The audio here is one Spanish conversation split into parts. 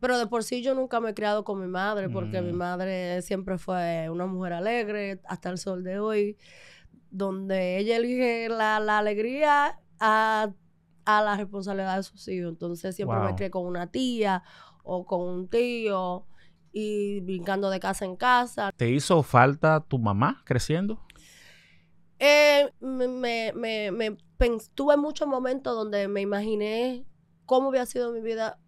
Pero de por sí yo nunca me he criado con mi madre, porque mi mm. madre siempre fue una mujer alegre hasta el sol de hoy, donde ella elige la, alegría a, la responsabilidad de sus hijos. Entonces siempre me crié con una tía o con un tío y brincando de casa en casa. ¿Te hizo falta tu mamá creciendo? Eh, tuve muchos momentos donde me imaginé cómo había sido mi vida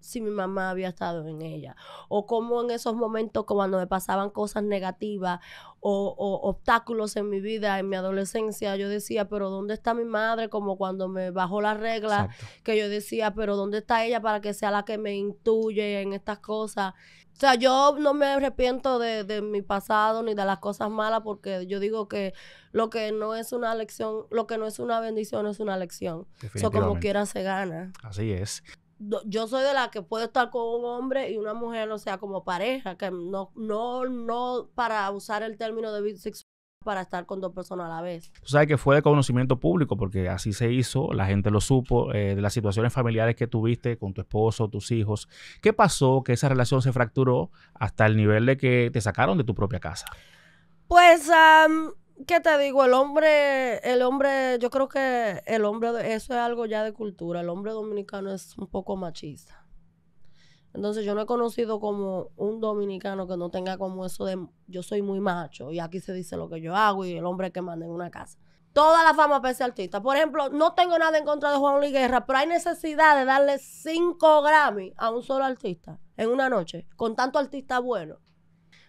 si mi mamá había estado en ella, o como en esos momentos cuando me pasaban cosas negativas o, obstáculos en mi vida, en mi adolescencia, yo decía, pero ¿dónde está mi madre? Como cuando me bajó la regla, que yo decía, pero ¿dónde está ella para que sea la que me intuye en estas cosas? O sea, yo no me arrepiento de, de mi pasado ni de las cosas malas porque yo digo que lo que no es una lección, lo que no es una bendición es una lección. Eso como quiera se gana. Así es yo soy de la que puedo estar con un hombre y una mujer, o sea, como pareja, que no, no, no para usar el término de bisexual para estar con dos personas a la vez. Tú sabes que fue de conocimiento público, porque así se hizo, la gente lo supo, eh, de las situaciones familiares que tuviste con tu esposo, tus hijos. ¿Qué pasó que esa relación se fracturó hasta el nivel de que te sacaron de tu propia casa? Pues ¿Qué te digo? El hombre, el hombre, yo creo que el hombre, eso es algo ya de cultura. El hombre dominicano es un poco machista. Entonces yo no he conocido como un dominicano que no tenga como eso de yo soy muy macho y aquí se dice lo que yo hago y el hombre que manda en una casa. Toda la fama para ese artista. Por ejemplo, no tengo nada en contra de Juan Luis Guerra, pero hay necesidad de darle 5 Grammy a un solo artista en una noche, con tanto artista bueno,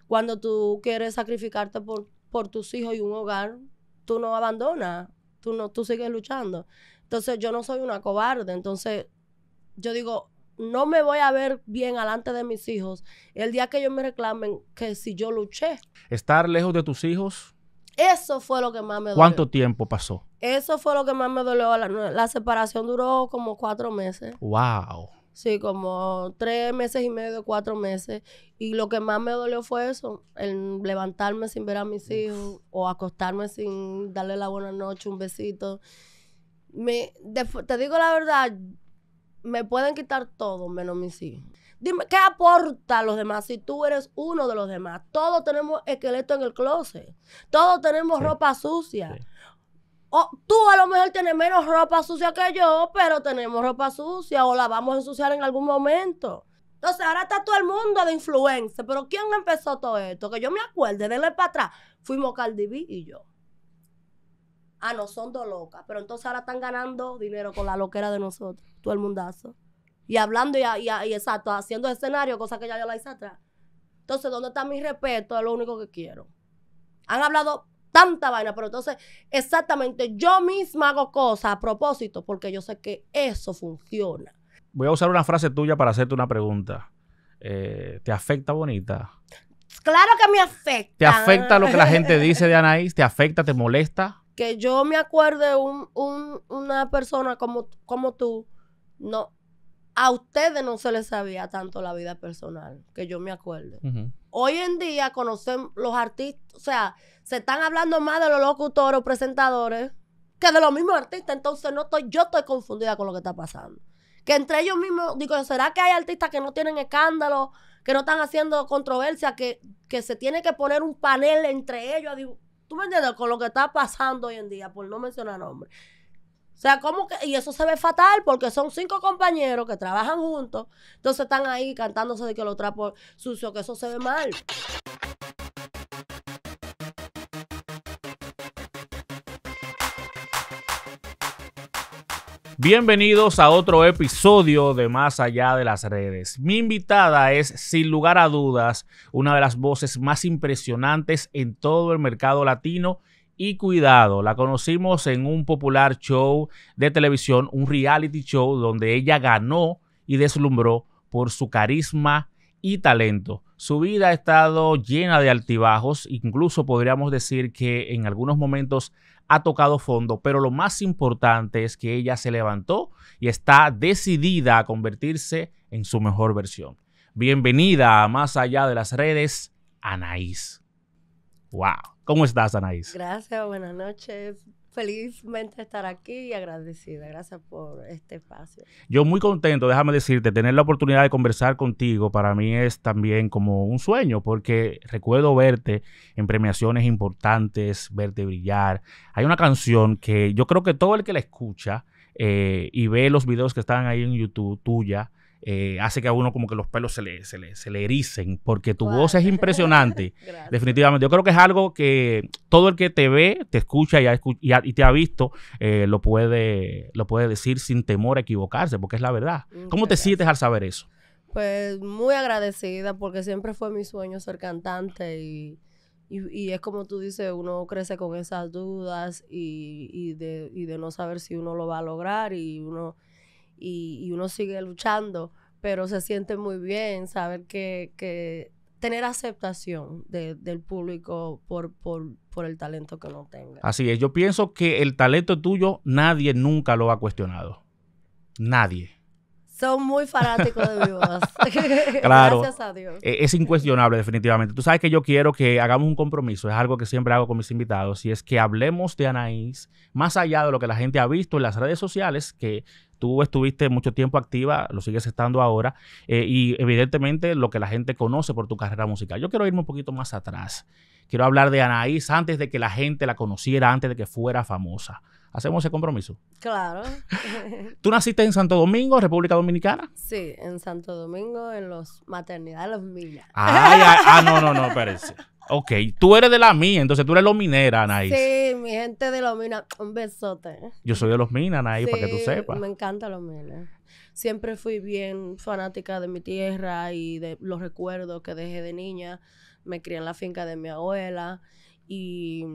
cuando tú quieres sacrificarte por por tus hijos y un hogar, tú no abandonas, tú, no, tú sigues luchando. Entonces yo no soy una cobarde, entonces yo digo, no me voy a ver bien alante de mis hijos el día que ellos me reclamen que si yo luché. Estar lejos de tus hijos. Eso fue lo que más me dolió. ¿Cuánto tiempo pasó? Eso fue lo que más me dolió. La, la separación duró como cuatro meses. ¡Wow! Sí, como tres meses y medio, cuatro meses. Y lo que más me dolió fue eso, el levantarme sin ver a mis hijos o acostarme sin darle la buena noche, un besito. Me, te digo la verdad, me pueden quitar todo menos mis hijos. Dime, ¿qué aporta a los demás si tú eres uno de los demás? Todos tenemos esqueleto en el closet. Todos tenemos ropa sucia. O oh, tú a lo mejor tienes menos ropa sucia que yo, pero tenemos ropa sucia o la vamos a ensuciar en algún momento. Entonces ahora está todo el mundo de influencia pero ¿quién empezó todo esto? Que yo me acuerde, denle para atrás. Fuimos Cardi B y yo. Ah, no, son dos locas, pero entonces ahora están ganando dinero con la loquera de nosotros, todo el mundazo. Y hablando y, exacto, haciendo escenario, cosa que ya yo la hice atrás. Entonces, ¿dónde está mi respeto? Es lo único que quiero. Han hablado tanta vaina, pero entonces exactamente yo misma hago cosas a propósito porque yo sé que eso funciona. Voy a usar una frase tuya para hacerte una pregunta. Eh, ¿Te afecta bonita? Claro que me afecta. ¿Te afecta lo que la gente dice de Anaís? ¿Te afecta? ¿Te molesta? Que yo me acuerde un, un, una persona como, como tú, no, a ustedes no se les sabía tanto la vida personal, que yo me acuerdo. Hoy en día conocen los artistas, o sea, se están hablando más de los locutores, presentadores, que de los mismos artistas. Entonces no estoy, yo estoy confundida con lo que está pasando. Que entre ellos mismos, digo, ¿será que hay artistas que no tienen escándalo, que no están haciendo controversia, que, que se tiene que poner un panel entre ellos? Digo, ¿Tú me entiendes? Con lo que está pasando hoy en día, por no mencionar nombres. O sea, ¿cómo que? Y eso se ve fatal porque son cinco compañeros que trabajan juntos. Entonces están ahí cantándose de que lo trapo sucio, que eso se ve mal. Bienvenidos a otro episodio de Más allá de las redes. Mi invitada es, sin lugar a dudas, una de las voces más impresionantes en todo el mercado latino y cuidado, la conocimos en un popular show de televisión, un reality show donde ella ganó y deslumbró por su carisma y talento. Su vida ha estado llena de altibajos, incluso podríamos decir que en algunos momentos ha tocado fondo, pero lo más importante es que ella se levantó y está decidida a convertirse en su mejor versión. Bienvenida a Más Allá de las Redes, Anaís. ¡Wow! ¿Cómo estás, Anaís? Gracias, buenas noches. Felizmente estar aquí y agradecida. Gracias por este espacio. Yo muy contento, déjame decirte, tener la oportunidad de conversar contigo para mí es también como un sueño, porque recuerdo verte en premiaciones importantes, verte brillar. Hay una canción que yo creo que todo el que la escucha eh, y ve los videos que están ahí en YouTube tuya, eh, hace que a uno como que los pelos se le, se le, ericen, porque tu voz es impresionante, definitivamente. Yo creo que es algo que todo el que te ve, te escucha y, y, te ha visto, eh, lo, puede, lo puede decir sin temor a equivocarse, porque es la verdad. ¿Cómo te sientes al saber eso? Pues muy agradecida, porque siempre fue mi sueño ser cantante y... es como tú dices, uno crece con esas dudas y, de, y, de, no saber si uno lo va a lograr y uno y, uno sigue luchando, pero se siente muy bien saber que, tener aceptación del público por, el talento que uno tenga. Así es, yo pienso que el talento tuyo nadie nunca lo ha cuestionado. Nadie. Son muy fanáticos de mi Gracias a Dios. E-, es incuestionable, definitivamente. Tú sabes que yo quiero que hagamos un compromiso. Es algo que siempre hago con mis invitados. Y es que hablemos de Anaís más allá de lo que la gente ha visto en las redes sociales, que Tú estuviste mucho tiempo activa, lo sigues estando ahora, eh, y evidentemente lo que la gente conoce por tu carrera musical. Yo quiero irme un poquito más atrás. Quiero hablar de Anaís antes de que la gente la conociera, antes de que fuera famosa. ¿Hacemos ese compromiso? Claro. ¿Tú naciste en Santo Domingo, República Dominicana? Sí, en Santo Domingo, en los maternidades Los millas. Ay, ah, no, no, no, espérense. Ok, tú eres de la mía, entonces tú eres los minera, Anaís. Sí, mi gente de los minas, un besote. Yo soy de los minas, Anaís, para que tú sepas. Me encantan los minas. Siempre fui bien fanática de mi tierra y de los recuerdos que dejé de niña. Me crié en la finca de mi abuela y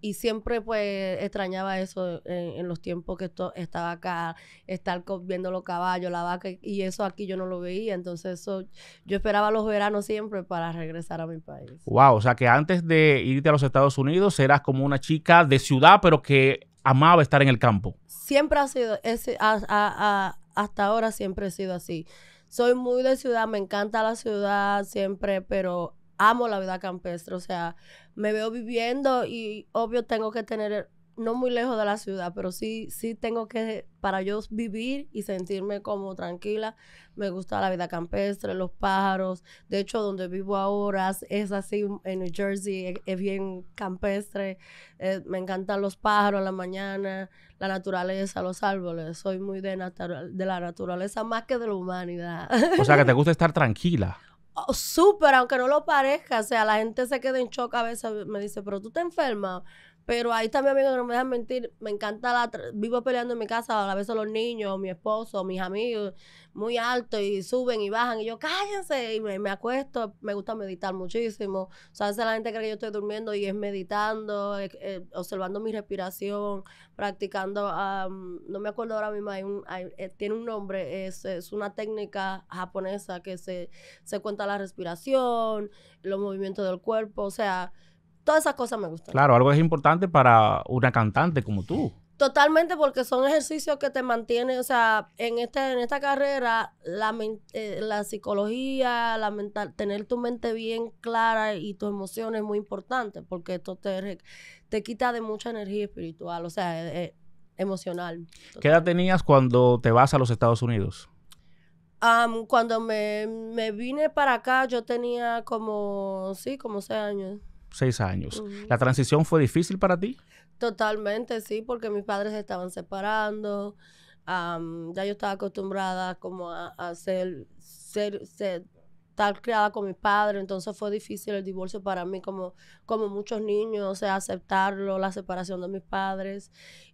y siempre pues extrañaba eso en, los tiempos que estaba acá, estar viendo los caballos, la vaca, y eso aquí yo no lo veía. Entonces eso, yo esperaba los veranos siempre para regresar a mi país. Wow, o sea que antes de irte a los Estados Unidos eras como una chica de ciudad, pero que amaba estar en el campo. Siempre ha sido, ese, hasta ahora siempre he sido así. Soy muy de ciudad, me encanta la ciudad siempre, pero amo la vida campestre, o sea, me veo viviendo y obvio tengo que tener, no muy lejos de la ciudad, pero sí, sí tengo que, para yo vivir y sentirme como tranquila, me gusta la vida campestre, los pájaros, de hecho donde vivo ahora es así en New Jersey, es, bien campestre, eh, me encantan los pájaros en la mañana, la naturaleza, los árboles, soy muy de, de la naturaleza más que de la humanidad. O sea, que te gusta estar tranquila. Oh, súper, aunque no lo parezca. O sea, la gente se queda en shock a veces, me dice, pero tú te enfermas. Pero ahí también, amigos, no me dejan mentir. Me encanta la. Vivo peleando en mi casa, a la vez a los niños, mi esposo, mis amigos, muy alto y suben y bajan. Y yo, cállense. Y me, acuesto. Me gusta meditar muchísimo. O sea, a veces la gente cree que yo estoy durmiendo y es meditando, eh, observando mi respiración, practicando. no me acuerdo ahora mismo, eh, tiene un nombre. Es, es, una técnica japonesa que se, se cuenta la respiración, los movimientos del cuerpo. O sea. Todas esas cosas me gustan. Claro, algo es importante para una cantante como tú. Totalmente, porque son ejercicios que te mantienen, o sea, en, este, en esta carrera, la, eh, la psicología, la mental, tener tu mente bien clara y tus emociones es muy importante, porque esto te, te quita de mucha energía espiritual, o sea, eh, eh, emocional. ¿Qué edad tenías cuando te vas a los Estados Unidos? cuando me, me, vine para acá, yo tenía como, sí, como seis años seis años. ¿La transición fue difícil para ti? Totalmente, sí, porque mis padres se estaban separando. ya yo estaba acostumbrada como a, ser, ser, estar criada con mis padres, entonces fue difícil el divorcio para mí, como, como muchos niños, o sea, aceptarlo, la separación de mis padres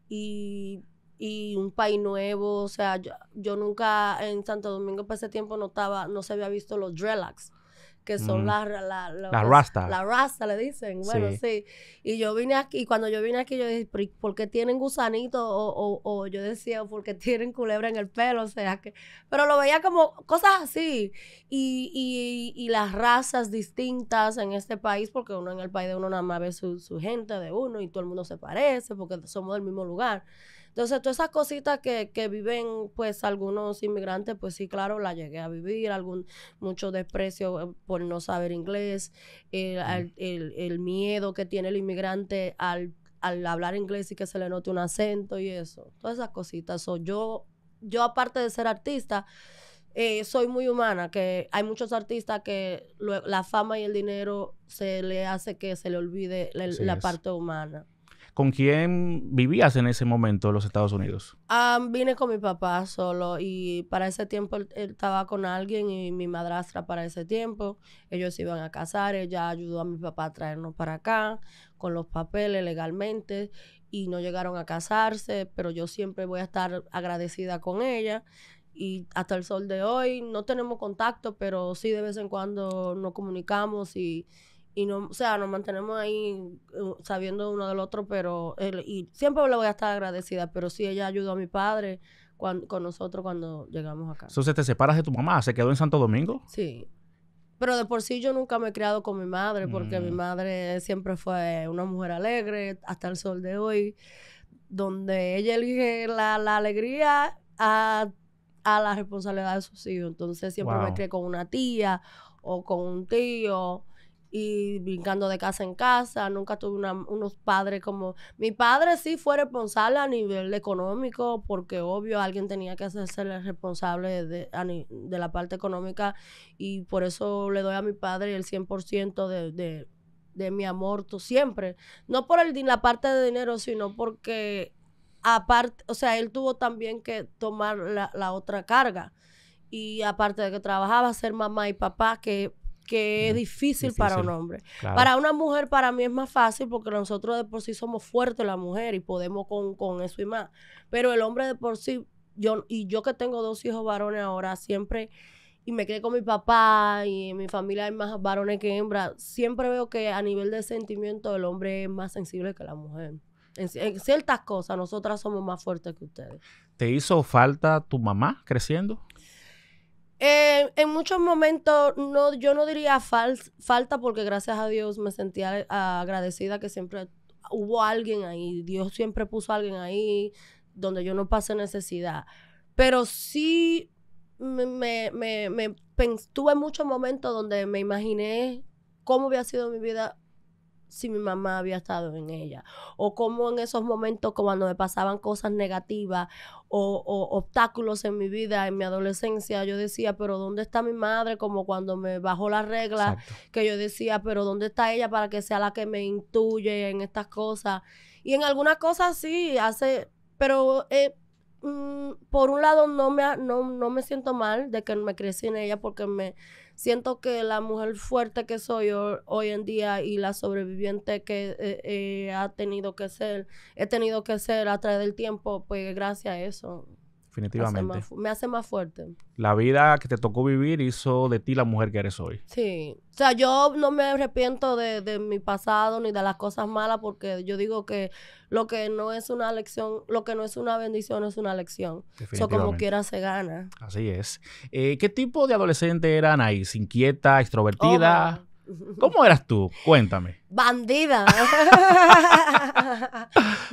y, un país nuevo, o sea, yo, nunca en Santo Domingo para ese tiempo no estaba, no se había visto los relax que son mm. las la, la, la raza le dicen, bueno, sí. Y yo vine aquí, y cuando yo vine aquí, yo dije, ¿por qué tienen gusanito? O, yo decía, ¿por qué tienen culebra en el pelo? O sea, que... Pero lo veía como cosas así. Y, las razas distintas en este país, porque uno en el país de uno nada más ve su, su gente de uno y todo el mundo se parece, porque somos del mismo lugar. Entonces, todas esas cositas que, viven, pues, algunos inmigrantes, pues sí, claro, la llegué a vivir, algún, mucho desprecio eh, por no saber inglés, el, miedo que tiene el inmigrante al, hablar inglés y que se le note un acento y eso, todas esas cositas. yo, yo, aparte de ser artista, eh, soy muy humana, que hay muchos artistas que la fama y el dinero se le hace que se le olvide la parte humana. ¿Con quién vivías en ese momento en los Estados Unidos? Ah, vine con mi papá solo y para ese tiempo él, estaba con alguien y mi madrastra para ese tiempo. Ellos se iban a casar, ella ayudó a mi papá a traernos para acá con los papeles legalmente y no llegaron a casarse, pero yo siempre voy a estar agradecida con ella y hasta el sol de hoy no tenemos contacto, pero sí de vez en cuando nos comunicamos y y no, o sea, nos mantenemos ahí eh, sabiendo uno del otro, pero y siempre le voy a estar agradecida, pero sí ella ayudó a mi padre con nosotros cuando llegamos acá. Entonces te separas de tu mamá, se quedó en Santo Domingo? Sí. Pero de por sí yo nunca me he criado con mi madre, porque mi mm. madre siempre fue una mujer alegre hasta el sol de hoy, donde ella elige la, alegría a, la responsabilidad de sus hijos. Entonces siempre me crié con una tía o con un tío y brincando de casa en casa, nunca tuve unos padres como... Mi padre sí fue responsable a nivel económico, porque obvio alguien tenía que hacerse responsable de, la parte económica y por eso le doy a mi padre el 100% de, de, de mi amor tú, siempre. No por el, la parte de dinero, sino porque aparte, o sea, él tuvo también que tomar la, la otra carga. Y aparte de que trabajaba, ser mamá y papá, que que es difícil, para un hombre. Para una mujer, para mí es más fácil porque nosotros de por sí somos fuertes la mujer y podemos con, con eso y más. Pero el hombre de por sí, yo, y yo que tengo dos hijos varones ahora, siempre, y me quedé con mi papá y en mi familia hay más varones que hembras, siempre veo que a nivel de sentimiento el hombre es más sensible que la mujer. En, en ciertas cosas, nosotras somos más fuertes que ustedes. ¿Te hizo falta tu mamá creciendo? Eh, en muchos momentos, no, yo no diría falta, porque gracias a Dios me sentía agradecida que siempre hubo alguien ahí. Dios siempre puso alguien ahí donde yo no pasé necesidad. Pero sí me, me, me, tuve muchos momentos donde me imaginé cómo había sido mi vida si mi mamá había estado en ella. O como en esos momentos cuando me pasaban cosas negativas o, obstáculos en mi vida, en mi adolescencia, yo decía, pero ¿dónde está mi madre? Como cuando me bajó la regla, que yo decía, pero ¿dónde está ella para que sea la que me intuye en estas cosas? Y en algunas cosas sí, hace, pero... Eh, Mm, por un lado no me, no, no me siento mal de que me crecí en ella porque me siento que la mujer fuerte que soy hoy, en día y la sobreviviente que eh, eh, ha tenido que ser, he tenido que ser a través del tiempo, pues gracias a eso definitivamente. me hace más fuerte. La vida que te tocó vivir hizo de ti la mujer que eres hoy. Sí. O sea, yo no me arrepiento de, mi pasado ni de las cosas malas porque yo digo que lo que no es una lección, lo que no es una bendición es una lección. Eso como quiera se gana. Así es. Eh, ¿Qué tipo de adolescente eran ahí? ¿Inquieta, extrovertida? ¿Cómo eras tú? Cuéntame. Bandida.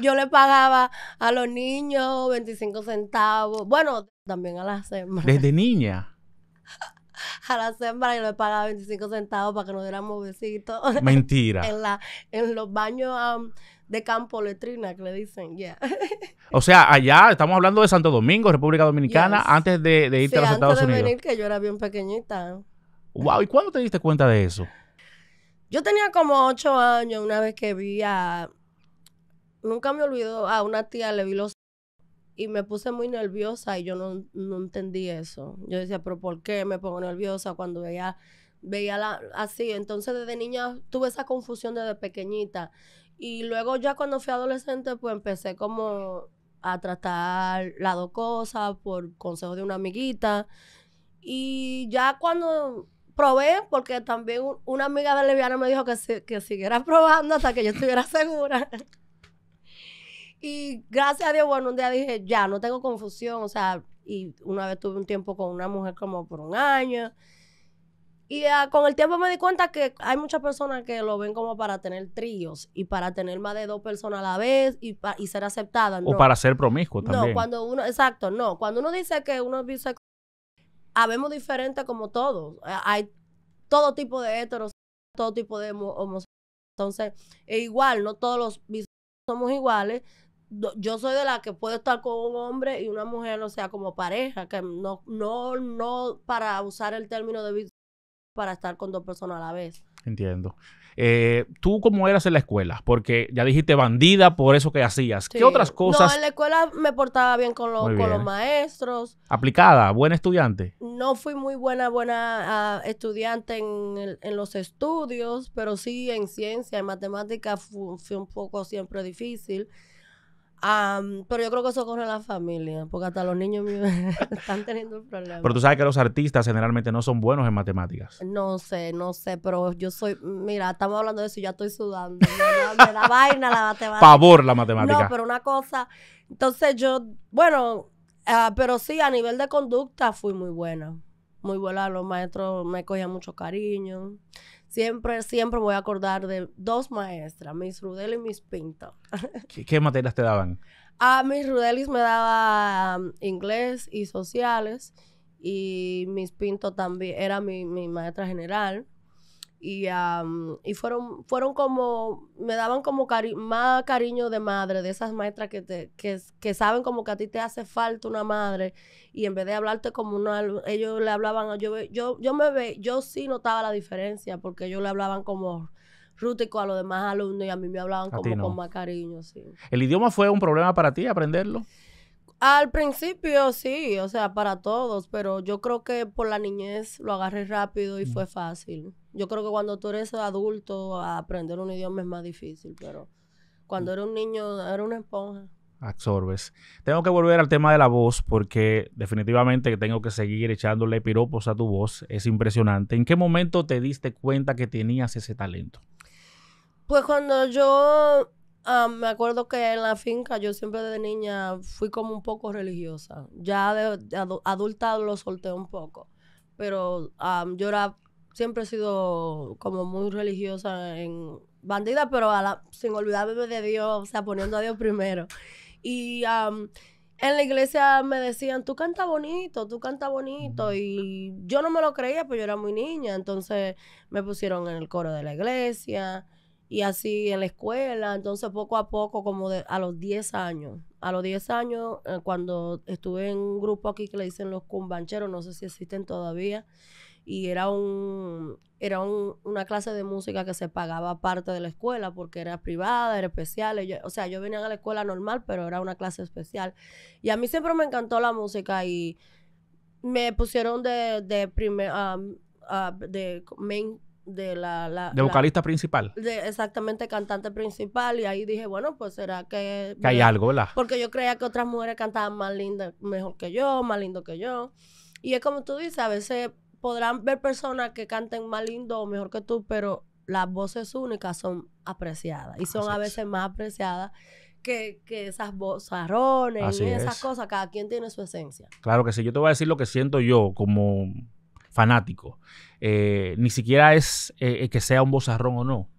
yo le pagaba a los niños 25 centavos. Bueno, también a las hembras. ¿Desde niña? a las hembras yo le pagaba 25 centavos para que nos diéramos besitos. Mentira. en, la, en los baños um, de campo letrina que le dicen, ya. o sea, allá estamos hablando de Santo Domingo, República Dominicana, antes de, irte a los Estados antes de Venir, que yo era bien pequeñita. Wow, ¿y cuándo te diste cuenta de eso? Yo tenía como ocho años una vez que vi a. Nunca me olvidó, a una tía le vi los. Y me puse muy nerviosa y yo no, entendí eso. Yo decía, ¿pero por qué me pongo nerviosa cuando veía, veía la, así? Entonces, desde niña tuve esa confusión desde pequeñita. Y luego, ya cuando fui adolescente, pues empecé como a tratar las dos cosas por consejo de una amiguita. Y ya cuando probé porque también una amiga de Leviana me dijo que, siguiera probando hasta que yo estuviera segura. y gracias a Dios, bueno, un día dije, ya, no tengo confusión, o sea, y una vez tuve un tiempo con una mujer como por un año. Y con el tiempo me di cuenta que hay muchas personas que lo ven como para tener tríos y para tener más de dos personas a la vez y, ser aceptada. O para ser promiscuo también. No, cuando uno, exacto, no. Cuando uno dice que uno es habemos diferentes como todos. Eh, hay todo tipo de heteros, todo tipo de homosexuales. Entonces, es igual, no todos los somos iguales. Yo soy de la que puedo estar con un hombre y una mujer, o sea, como pareja, que no, no, no para usar el término de bisexual, para estar con dos personas a la vez. Entiendo. Eh, ¿Tú cómo eras en la escuela? Porque ya dijiste bandida por eso que hacías. ¿Qué otras cosas? No, en la escuela me portaba bien con, los, con los maestros. ¿Aplicada? ¿Buena estudiante? No fui muy buena, buena ah, estudiante en, en, los estudios, pero sí en ciencia, en matemática fue un poco siempre difícil pero yo creo que eso corre la familia, porque hasta los niños están teniendo un problema. Pero tú sabes que los artistas generalmente no son buenos en matemáticas. No sé, no sé, pero yo soy. Mira, estamos hablando de eso y ya estoy sudando. me, vaina la matemática. Pavor la matemática. No, pero una cosa. Entonces yo, bueno, ah, pero sí, a nivel de conducta fui muy buena. Muy buena, los maestros me cogían mucho cariño. Siempre, siempre voy a acordar de dos maestras, Miss Rudel y mis Pinto. ¿Qué, materias te daban? A mis Rudelis me daba um, inglés y sociales y Miss Pinto también, era mi, mi maestra general y, y fueron, fueron como, me daban como más cariño de madre, de esas maestras que, te, que, saben como que a ti te hace falta una madre y en vez de hablarte como una, ellos le hablaban, yo, yo, yo me ve, yo sí notaba la diferencia porque ellos le hablaban como rútico a los demás alumnos y a mí me hablaban como con más cariño, ¿El idioma fue un problema para ti aprenderlo? Al principio sí, o sea, para todos, pero yo creo que por la niñez lo agarré rápido y fue mm. fácil. Yo creo que cuando tú eres adulto, aprender un idioma es más difícil, pero cuando mm. era un niño era una esponja. Absorbes. Tengo que volver al tema de la voz porque definitivamente tengo que seguir echándole piropos a tu voz. Es impresionante. ¿En qué momento te diste cuenta que tenías ese talento? Pues cuando yo Ah, me acuerdo que en la finca yo siempre de niña fui como un poco religiosa. Ya de, adulta lo solté un poco, pero yo era, siempre he sido como muy religiosa en bandida, pero sin olvidarme de Dios, o sea, poniendo a Dios primero. Y en la iglesia me decían, tú canta bonito, tú canta bonito. Y yo no me lo creía, pues yo era muy niña. Entonces me pusieron en el coro de la iglesia y así en la escuela. Entonces, poco a poco, como de, a los 10 años, a los 10 años, eh, cuando estuve en un grupo aquí que le dicen los cumbancheros, no sé si existen todavía, y era un era una clase de música que se pagaba aparte de la escuela porque era privada, era especial. o sea, yo venía a la escuela normal, pero era una clase especial. Y a mí siempre me encantó la música y me pusieron de, de primer, de main de la, la de vocalista principal de exactamente cantante principal y ahí dije bueno pues será que, que hay algo ¿verdad? porque yo creía que otras mujeres cantaban más lindas mejor que yo más lindo que yo y es como tú dices a veces podrán ver personas que canten más lindo o mejor que tú pero las voces únicas son apreciadas y son a veces más apreciadas que, esas vozarrones y esas cosas cada quien tiene su esencia claro que sí yo te voy a decir lo que siento yo como fanático. Eh, ni siquiera es eh, eh, que sea un bozarrón o no,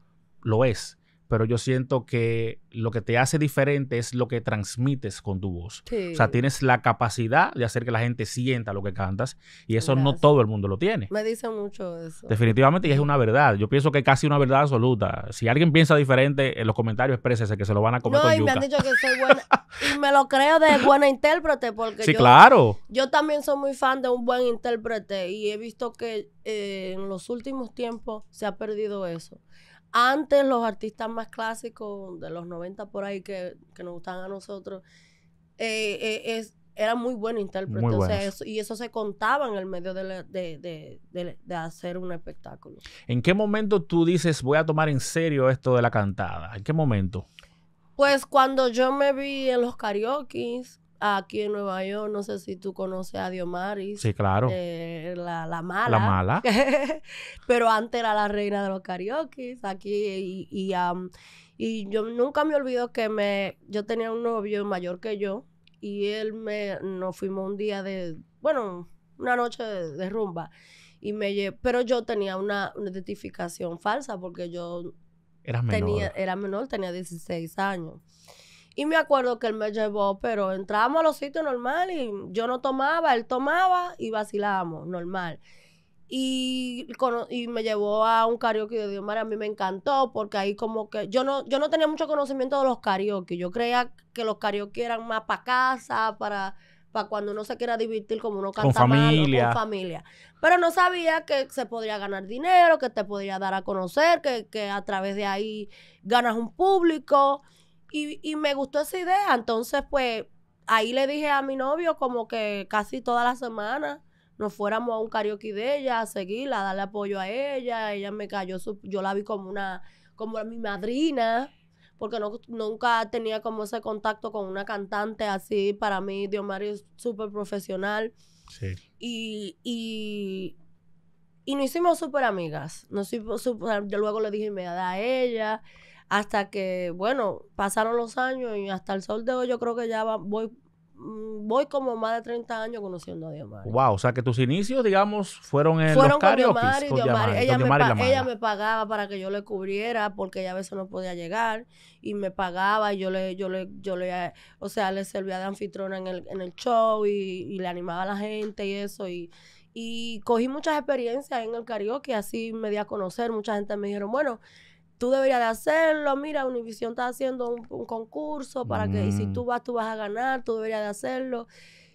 lo es pero yo siento que lo que te hace diferente es lo que transmites con tu voz. O sea, tienes la capacidad de hacer que la gente sienta lo que cantas y eso no todo el mundo lo tiene. Me dice mucho eso. Definitivamente, y es una verdad. Yo pienso que es casi una verdad absoluta. Si alguien piensa diferente, en los comentarios exprésese que se lo van a comer no, y me han dicho que soy buena. y me lo creo de buena intérprete porque sí, claro. yo también soy muy fan de un buen intérprete y he visto que eh, en los últimos tiempos se ha perdido eso. Antes los artistas más clásicos de los 90 por ahí que, nos gustaban a nosotros, eh, eh, es, eran muy buenos intérpretes. o sea, eso, y eso se contaba en el medio de, de, de, de, hacer un espectáculo. ¿En qué momento tú dices, voy a tomar en serio esto de la cantada? ¿En qué momento? Pues cuando yo me vi en los karaoke, aquí en Nueva York, no sé si tú conoces a Diomaris. Sí, claro. Eh, la, mala. La mala. Pero antes era la reina de los karaoke aquí y, y, yo nunca me olvido que me, yo tenía un novio mayor que yo y él me, nos fuimos un día de, bueno, una noche de, rumba. Y me pero yo tenía una, identificación falsa porque yo menor. Tenía, era menor, tenía 16 años. Y me acuerdo que él me llevó, pero entrábamos a los sitios normal y yo no tomaba, él tomaba y vacilábamos, normal. Y, y me llevó a un karaoke de Dios a mí me encantó porque ahí como que yo no, yo no tenía mucho conocimiento de los karaoke, yo creía que los karaoke eran más para casa, para para cuando uno se quiera divertir como uno canta con familia. con familia. Pero no sabía que se podría ganar dinero, que te podría dar a conocer, que, que a través de ahí ganas un público. Y, y me gustó esa idea. Entonces, pues, ahí le dije a mi novio como que casi toda la semana nos fuéramos a un karaoke de ella, a seguirla, a darle apoyo a ella. Ella me cayó, yo la vi como una, como mi madrina, porque no, nunca tenía como ese contacto con una cantante así. Para mí, Dios mío, es súper profesional. Sí. Y, y, y nos hicimos súper amigas. Nos yo luego le dije me da a ella. Hasta que, bueno, pasaron los años y hasta el sol de hoy yo creo que ya va, voy mm, voy como más de 30 años conociendo a Diomari. Wow, o sea que tus inicios, digamos, fueron en los karaoke. con Diomari, Ella, me, ella me pagaba para que yo le cubriera porque ella a veces no podía llegar y me pagaba y yo le, yo le, yo le, o sea, le servía de anfitrona en el, en el show y, y, le animaba a la gente y eso y, y cogí muchas experiencias en el karaoke, así me di a conocer, mucha gente me dijeron, bueno, tú deberías de hacerlo, mira, Univision está haciendo un, concurso para que, y si mm. tú vas, tú vas a ganar, tú deberías de hacerlo.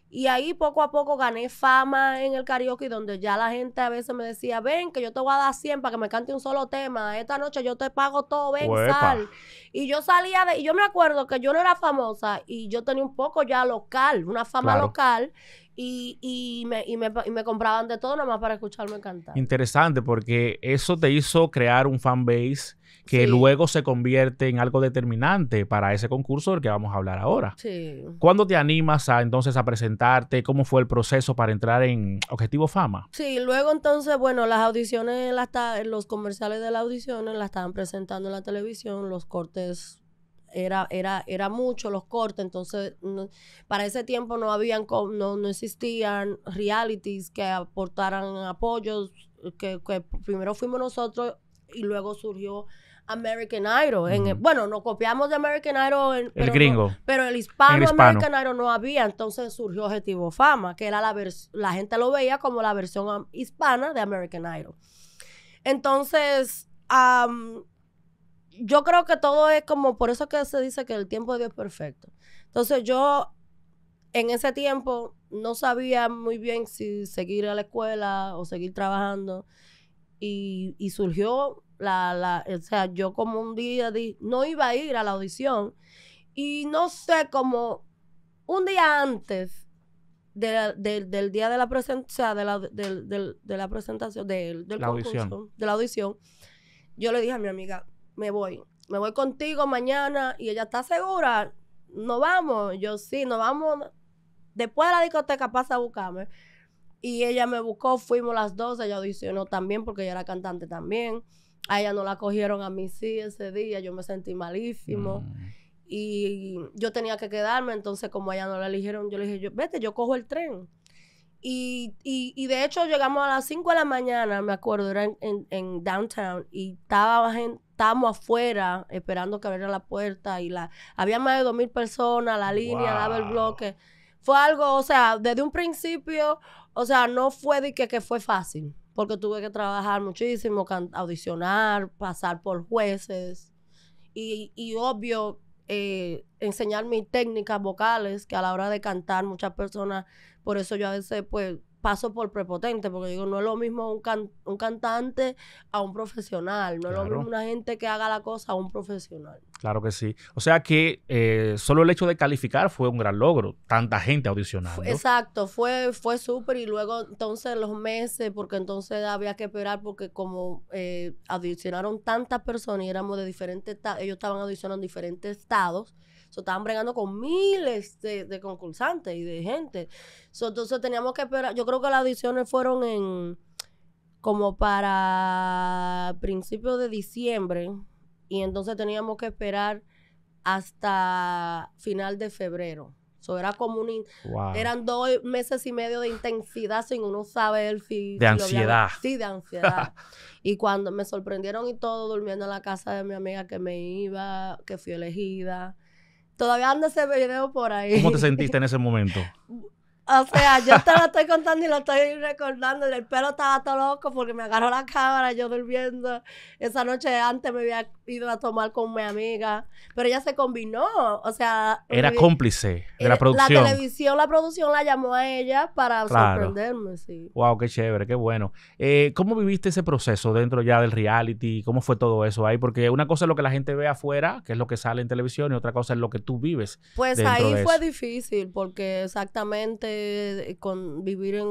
Y ahí poco a poco gané fama en el karaoke, donde ya la gente a veces me decía, ven, que yo te voy a dar 100 para que me cante un solo tema. Esta noche yo te pago todo, ven, sal. Y yo salía de... Y yo me acuerdo que yo no era famosa y yo tenía un poco ya local, una fama local y, y, me, y, me, compraban de todo nada más para escucharme cantar. Interesante, porque eso te hizo crear un fanbase que luego se convierte en algo determinante para ese concurso del que vamos a hablar ahora. Sí. ¿Cuándo te animas a entonces a presentarte? ¿Cómo fue el proceso para entrar en Objetivo Fama? Sí, luego entonces, bueno, las audiciones, las los comerciales de las audiciones las estaban presentando en la televisión, los cortes era, era, era mucho los cortes, entonces para ese tiempo no habían, no, no existían realities que aportaran apoyos, que, primero fuimos nosotros y luego surgió American Idol. En bueno, nos copiamos de American Idol. el pero gringo. pero el hispano, American Idol no había. Entonces surgió Objetivo Fama, que era la la gente lo veía como la versión hispana de American Idol. Entonces, yo creo que todo es como, por eso que se dice que el tiempo de Dios es perfecto. Entonces yo en ese tiempo no sabía muy bien si seguir a la escuela o seguir trabajando. Y, surgió la, o sea, yo como un día di, no iba a ir a la audición. Y no sé, como un día antes del día de la presentación, de la, de, de, la presentación, de la audición, yo le dije a mi amiga, me voy, me voy contigo mañana y ella está segura, no vamos, yo sí, no vamos, después de la discoteca pasa a buscarme. Y ella me buscó, fuimos las dos, ella no también porque ella era cantante también. A ella no la cogieron, a mí sí ese día, yo me sentí malísimo. Mm. Y yo tenía que quedarme, entonces como a ella no la eligieron, yo le dije, yo, vete, yo cojo el tren. Y, y, y, de hecho llegamos a las 5 de la mañana, me acuerdo, era en, en, en downtown, y estaba gente, estábamos afuera esperando que abriera la puerta y la había más de dos mil personas, la línea, daba el bloque. Fue algo, o sea, desde un principio, o sea, no fue de que, que fue fácil, porque tuve que trabajar muchísimo, audicionar, pasar por jueces y, y obvio, eh, enseñar mis técnicas vocales, que a la hora de cantar muchas personas, por eso yo a veces pues paso por prepotente, porque digo, no es lo mismo un, cantante a un profesional, no es lo mismo una gente que haga la cosa a un profesional. Claro que sí. O sea que eh, solo el hecho de calificar fue un gran logro, tanta gente audicionando. Exacto, fue, fue súper y luego entonces los meses, porque entonces había que esperar porque como eh, audicionaron tantas personas y éramos de diferentes, estados, ellos estaban audicionando en diferentes estados, estaban bregando con miles de, concursantes y de gente. entonces teníamos que esperar. Yo creo que las audiciones fueron en como para principios de diciembre y entonces teníamos que esperar hasta final de febrero. So, era como eran dos meses y medio de intensidad sin uno saber si... De ansiedad. Sí, de ansiedad. y cuando me sorprendieron y todo durmiendo en la casa de mi amiga que me iba, que fui elegida. Todavía anda ese video por ahí. ¿Cómo te sentiste en ese momento? O sea, yo te lo estoy contando y lo estoy recordando. El pelo estaba todo loco porque me agarró la cámara, yo durmiendo. Esa noche antes me vi Iba a tomar con mi amiga, pero ella se combinó, o sea... Era cómplice de la eh, producción. La televisión, la producción la llamó a ella para sorprenderme, sí. Wow, qué chévere, qué bueno. Eh, ¿Cómo viviste ese proceso dentro ya del reality? ¿Cómo fue todo eso ahí? Porque una cosa es lo que la gente ve afuera, que es lo que sale en televisión, y otra cosa es lo que tú vives. Pues ahí fue difícil, porque exactamente eh, con vivir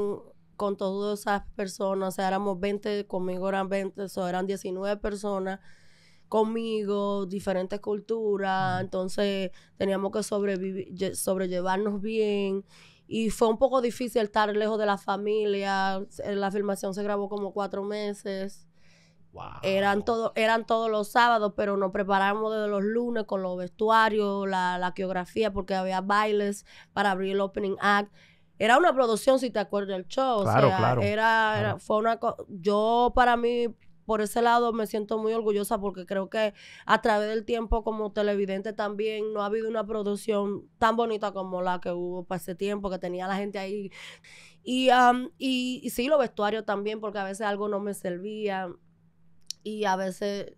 con todas esas personas, o sea, éramos 20, conmigo eran 20, o eran 19 personas conmigo, diferentes culturas, entonces teníamos que sobrevivir, sobrellevarnos bien. Y fue un poco difícil estar lejos de la familia. Eh, la filmación se grabó como cuatro meses. Eran, eran todos los sábados, pero nos preparamos desde los lunes con los vestuarios, la, geografía, porque había bailes para abrir el opening act era una producción, si te acuerdas del show. o sea, era, era fue una yo para mí por ese lado me siento muy orgullosa porque creo que a través del tiempo como televidente también no ha habido una producción tan bonita como la que hubo para ese tiempo, que tenía la gente ahí. Y, y, sí, los vestuarios también, porque a veces algo no me servía y a veces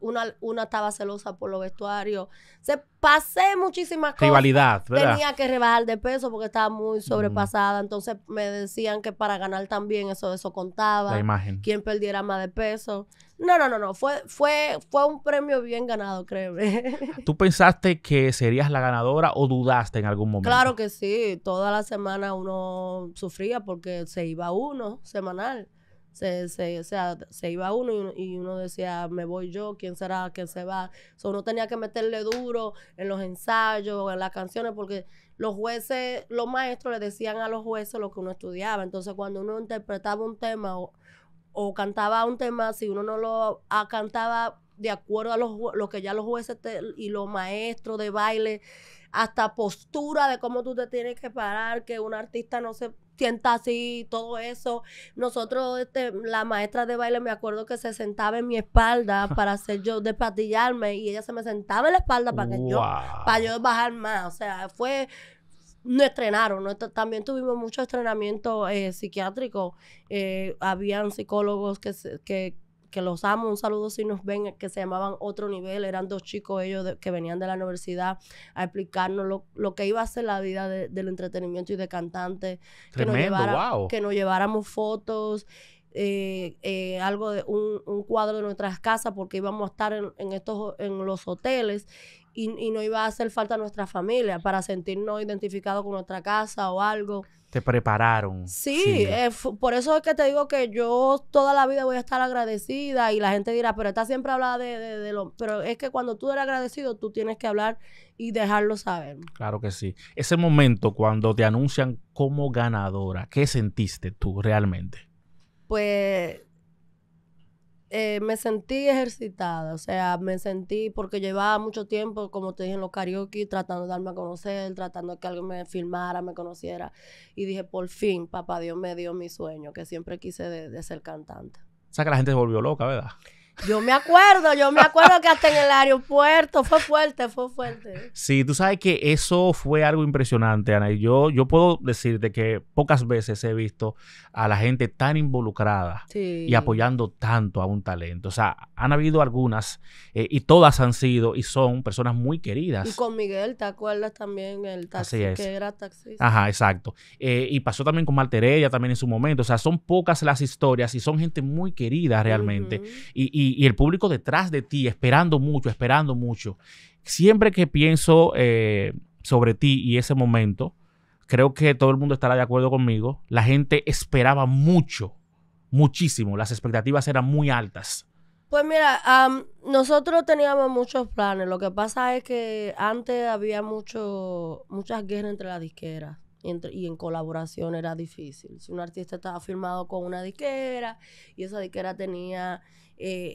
una, ah, una estaba celosa por los vestuarios. Se pasé muchísimas cosas. Rivalidad, ¿verdad? Tenía que rebajar de peso porque estaba muy mm. sobrepasada. Entonces me decían que para ganar también eso, eso contaba. La Quien perdiera más de peso. No, no, no, no. Fue, fue, fue un premio bien ganado, créeme. ¿Tú pensaste que serías la ganadora o dudaste en algún momento? Claro que sí. Toda la semana uno sufría porque se iba uno semanal. Se, se, se iba uno y, uno decía, me voy yo, ¿quién será quién se va? uno tenía que meterle duro en los ensayos, en las canciones, porque los jueces, los maestros le decían a los jueces lo que uno estudiaba. Entonces, cuando uno interpretaba un tema o, cantaba un tema, si uno no lo ah, cantaba de acuerdo a los, lo que ya los jueces y los maestros de baile, hasta postura de cómo tú te tienes que parar, que un artista no se sienta así, todo eso. Nosotros, este, la maestra de baile, me acuerdo que se sentaba en mi espalda para hacer yo despatillarme y ella se me sentaba en la espalda para que yo, para yo bajar más. O sea, fue no estrenaron, también tuvimos mucho entrenamiento eh, psiquiátrico, eh, habían psicólogos que, que, que los amo, un saludo si nos ven, que se llamaban Otro Nivel, eran dos chicos ellos que venían de la universidad a explicarnos lo, que iba a ser la vida del entretenimiento y de cantante, que, nos llevara, que nos lleváramos fotos. Eh, eh, algo de un, un, cuadro de nuestras casas porque íbamos a estar en, estos en los hoteles y, y, no iba a hacer falta nuestra familia para sentirnos identificados con nuestra casa o algo. Te prepararon. Sí, eh, por eso es que te digo que yo toda la vida voy a estar agradecida y la gente dirá, pero está siempre hablada de, lo... Pero es que cuando tú eres agradecido, tú tienes que hablar y dejarlo saber. Claro que sí. Ese momento cuando te anuncian como ganadora, ¿qué sentiste tú realmente? Pues eh, me sentí ejercitada, o sea, me sentí porque llevaba mucho tiempo, como te dije, en los karaoke, tratando de darme a conocer, tratando de que alguien me filmara, me conociera. Y dije, por fin, papá Dios me dio mi sueño, que siempre quise de, ser cantante. O sea, que la gente se volvió loca, ¿verdad? Yo me acuerdo, yo me acuerdo que hasta en el aeropuerto fue fuerte, fue fuerte. Sí, tú sabes que eso fue algo impresionante, Ana. Y yo, yo puedo decirte que pocas veces he visto a la gente tan involucrada y apoyando tanto a un talento. O sea, han habido algunas eh, y todas han sido y son personas muy queridas. Y con Miguel, ¿te acuerdas también? El taxi, que era taxista. Ajá, exacto. Eh, y pasó también con Malterella también en su momento. O sea, son pocas las historias y son gente muy querida realmente. y y, el público detrás de ti, esperando mucho, esperando mucho. Siempre que pienso eh, sobre ti y ese momento, creo que todo el mundo estará de acuerdo conmigo, la gente esperaba mucho, muchísimo, las expectativas eran muy altas. Pues mira, nosotros teníamos muchos planes. Lo que pasa es que antes había mucho, muchas guerras entre las disqueras y en colaboración era difícil. Si un artista estaba firmado con una disquera y esa disquera tenía eh,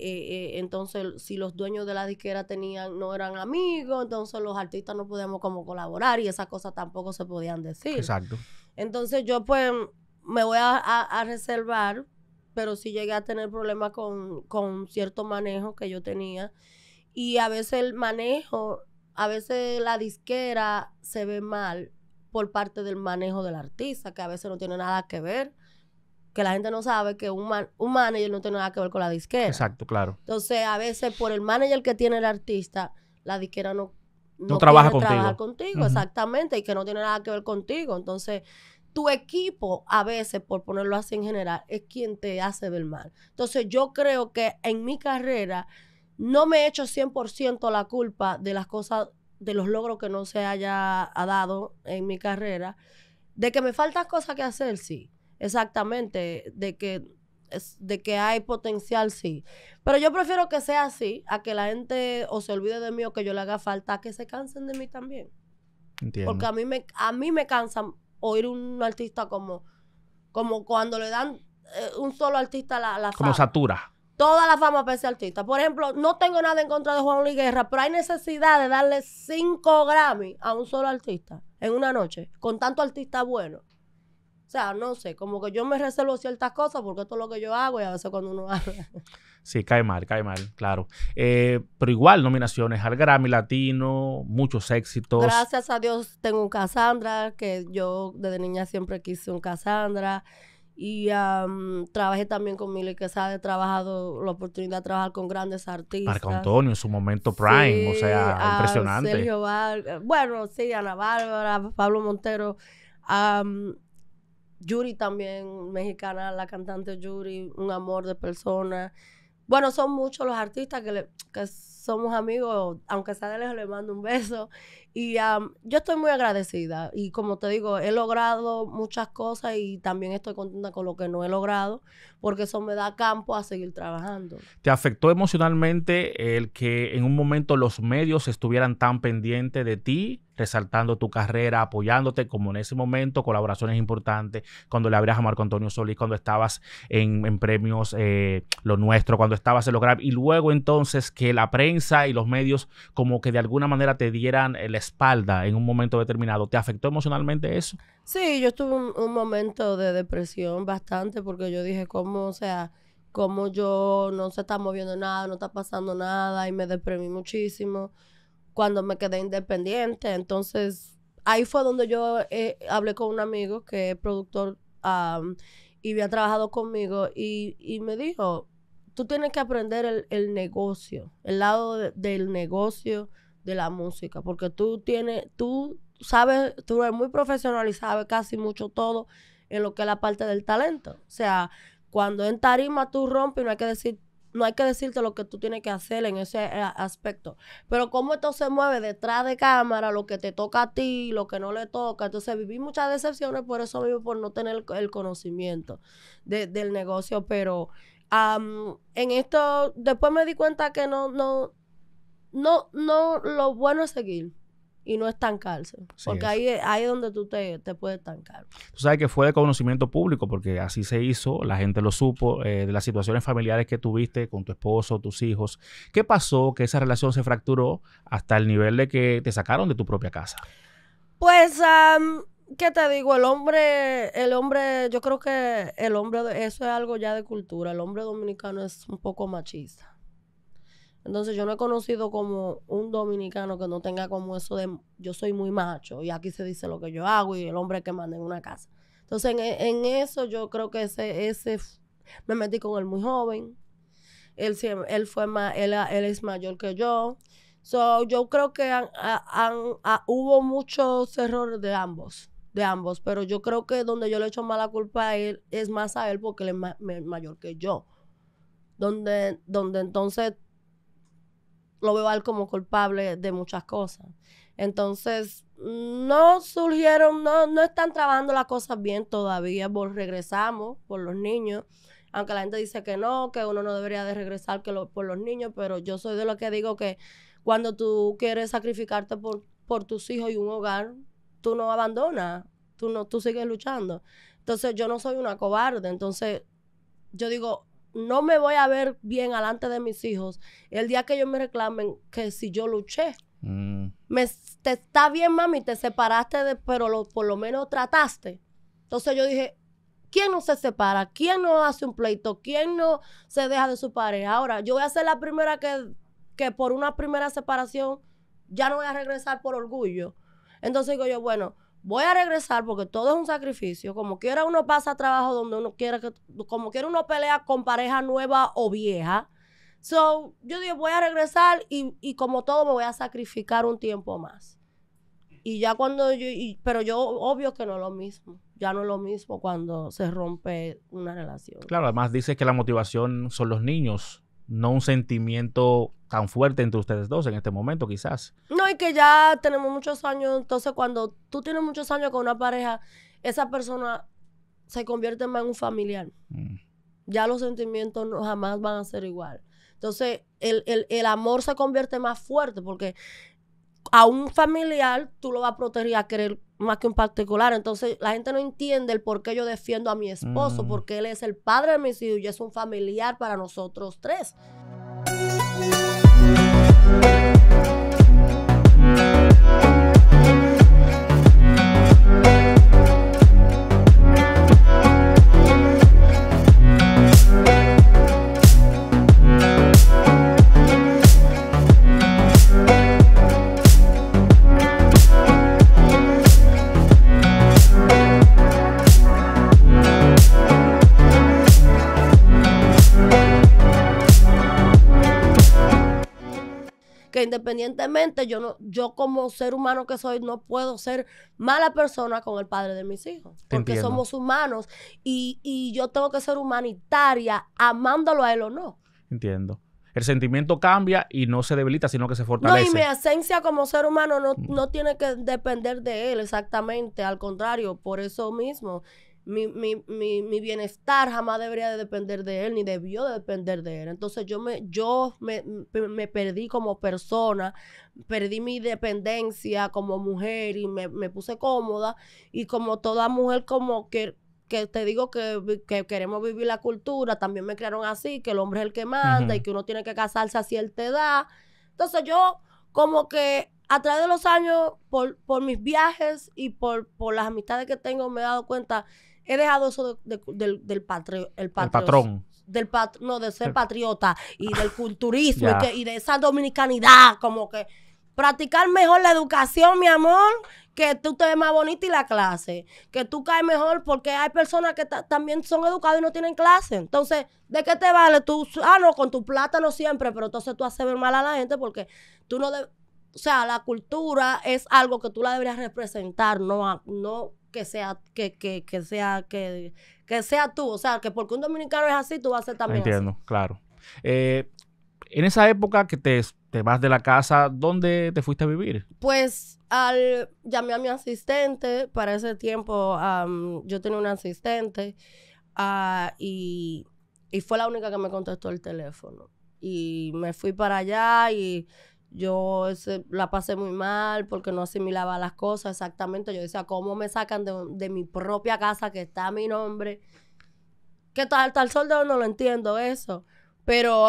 eh, entonces si los dueños de la disquera tenían, no eran amigos, entonces los artistas no podíamos como colaborar y esas cosas tampoco se podían decir. Exacto. Entonces yo pues me voy a, reservar, pero si llegué a tener problemas con, con cierto manejo que yo tenía. Y a veces el manejo, a veces la disquera se ve mal por parte del manejo del artista, que a veces no tiene nada que ver que la gente no sabe que un, manager no tiene nada que ver con la disquera. Exacto, claro. Entonces, a veces por el manager que tiene el artista, la disquera no, no, trabaja contigo. contigo, exactamente, y que no tiene nada que ver contigo. Entonces, tu equipo, a veces, por ponerlo así en general, es quien te hace ver mal. Entonces, yo creo que en mi carrera no me he hecho 100% la culpa de las cosas, de los logros que no se haya dado en mi carrera. De que me faltan cosas que hacer, sí. Exactamente, de que, de que hay potencial, sí. Pero yo prefiero que sea así, a que la gente o se olvide de mí o que yo le haga falta, a que se cansen de mí también. Entiendo. Porque a mí me, a mí me cansa oír un artista como, como cuando le dan eh, un solo artista la, la Como satura. Toda la fama para ese artista. Por ejemplo, no tengo nada en contra de Juan Luis Guerra, pero hay necesidad de darle cinco Grammy a un solo artista en una noche, con tanto artista bueno. O sea, no sé, como que yo me reservo ciertas cosas porque esto es lo que yo hago y a veces cuando uno habla. Sí, cae mal, cae mal, claro. Eh, pero igual, nominaciones al Grammy Latino, muchos éxitos. Gracias a Dios tengo un Cassandra, que yo desde niña siempre quise un Cassandra. Y trabajé también con que sabe, he trabajado la oportunidad de trabajar con grandes artistas. Marco Antonio en su momento prime, o sea, impresionante. Sergio Val, bueno, sí, Ana Bárbara, Pablo Montero. Um, Yuri también, mexicana, la cantante Yuri, un amor de persona. Bueno, son muchos los artistas que, le, que somos amigos, aunque sea de lejos le mando un beso y yo estoy muy agradecida y como te digo, he logrado muchas cosas y también estoy contenta con lo que no he logrado porque eso me da campo a seguir trabajando. ¿Te afectó emocionalmente el que en un momento los medios estuvieran tan pendientes de ti, resaltando tu carrera, apoyándote, como en ese momento, colaboraciones importantes, cuando le abrías a Marco Antonio Solís, cuando estabas en, premios eh, Lo Nuestro, cuando estabas en los y luego entonces que la prensa y los medios como que de alguna manera te dieran el espalda en un momento determinado, ¿te afectó emocionalmente eso? Sí, yo estuve un, momento de depresión bastante porque yo dije, ¿cómo, o sea, cómo yo no se está moviendo nada, no está pasando nada y me deprimí muchísimo cuando me quedé independiente. Entonces, ahí fue donde yo eh, hablé con un amigo que es productor y había trabajado conmigo y, me dijo, tú tienes que aprender el, negocio, el lado del negocio de la música, porque tú tienes, tú sabes, tú eres muy profesional y sabes casi mucho todo en lo que es la parte del talento. O sea, cuando en tarima tú rompes, no hay que decir, no hay que decirte lo que tú tienes que hacer en ese eh, aspecto. Pero cómo esto se mueve detrás de cámara, lo que te toca a ti, lo que no le toca. Entonces viví muchas decepciones por eso mismo, por no tener el conocimiento del negocio. Pero en esto, después me di cuenta que no, no, no, no, lo bueno es seguir y no estancarse. porque ahí, ahí es donde tú te, puedes estancar. Tú sabes que fue de conocimiento público, porque así se hizo, la gente lo supo, eh, de las situaciones familiares que tuviste con tu esposo, tus hijos. ¿Qué pasó que esa relación se fracturó hasta el nivel de que te sacaron de tu propia casa? Pues, ¿qué te digo? El hombre, el hombre, yo creo que el hombre, eso es algo ya de cultura. El hombre dominicano es un poco machista. Entonces yo no he conocido como un dominicano que no tenga como eso de yo soy muy macho y aquí se dice lo que yo hago y el hombre que manda en una casa. Entonces en, e, eso yo creo que ese, ese, me metí con él muy joven. Él, él, fue más, él, él es mayor que yo. So, yo creo que han, hubo muchos errores de ambos, de ambos, pero yo creo que donde yo le echo mala culpa a él es más a él porque él es mayor que yo. Donde, donde entonces lo veo a él como culpable de muchas cosas. Entonces, no surgieron, no, no están trabajando las cosas bien todavía, por regresamos por los niños. Aunque la gente dice que no, que uno no debería de regresar que por los niños, pero yo soy de los que digo que cuando tú quieres sacrificarte por, por tus hijos y un hogar, tú no abandonas, tú, no, tú sigues luchando. Entonces yo no soy una cobarde, entonces yo digo, no me voy a ver bien alante de mis hijos el día que ellos me reclamen que si yo luché. Mm. Me, te está bien, mami, te separaste, de, pero lo, por lo menos trataste. Entonces yo dije, ¿quién no se separa? ¿Quién no hace un pleito? ¿Quién no se deja de su pareja? Ahora, yo voy a ser la primera que, que por una primera separación ya no voy a regresar por orgullo. Entonces digo yo, bueno, voy a regresar porque todo es un sacrificio. Como quiera uno pasa trabajo donde uno quiera que, como quiera uno pelea con pareja nueva o vieja. So, yo digo, voy a regresar y, y como todo me voy a sacrificar un tiempo más. Y ya cuando yo, pero yo obvio que no es lo mismo. Ya no es lo mismo cuando se rompe una relación. Claro, además dice que la motivación son los niños, no un sentimiento tan fuerte entre ustedes dos en este momento, quizás. No, y que ya tenemos muchos años, entonces cuando tú tienes muchos años con una pareja, esa persona se convierte más en un familiar. Mm. Ya los sentimientos jamás van a ser igual. Entonces, el, amor se convierte más fuerte porque a un familiar tú lo vas a proteger y a querer más que un particular. Entonces, la gente no entiende el por qué yo defiendo a mi esposo, mm. porque él es el padre de mis hijos y es un familiar para nosotros tres. independientemente, yo no, yo como ser humano que soy, no puedo ser mala persona con el padre de mis hijos. porque somos humanos y, yo tengo que ser humanitaria, amándolo a él o no. Entiendo. El sentimiento cambia y no se debilita, sino que se fortalece. No, y mi esencia como ser humano no, mm. no tiene que depender de él exactamente, al contrario, por eso mismo mi, bienestar jamás debería de depender de él, ni debió de depender de él. Entonces yo me, yo me, perdí como persona, perdí mi dependencia como mujer y me, puse cómoda y como toda mujer como que que te digo que, queremos vivir la cultura, también me crearon así, que el hombre es el que manda y que uno tiene que casarse a cierta edad. Entonces yo como que a través de los años, por, por mis viajes y por, por las amistades que tengo, me he dado cuenta He dejado eso del, del el patrón. Del pat, no, de ser patriota y del culturismo y, de esa dominicanidad, como que practicar mejor la educación, mi amor, que tú te ves más bonita y la clase, que tú caes mejor porque hay personas que también son educadas y no tienen clase. Entonces, ¿de qué te vale tú? Ah, no, con tu plata no siempre, pero entonces tú haces ver mal a la gente porque tú no O sea, la cultura es algo que tú la deberías representar, no, no que sea, que, que, que sea, que, sea tú. O sea, que porque un dominicano es así, tú vas a ser también Entiendo, claro. Eh, en esa época que te, te, vas de la casa, ¿dónde te fuiste a vivir? Pues al, llamé a mi asistente, para ese tiempo yo tenía una asistente ah, y, y, fue la única que me contestó el teléfono. Y me fui para allá y yo la pasé muy mal porque no asimilaba las cosas exactamente. Yo decía, ¿cómo me sacan de, mi propia casa que está a mi nombre? Que tal, tal soldado no lo entiendo eso. Pero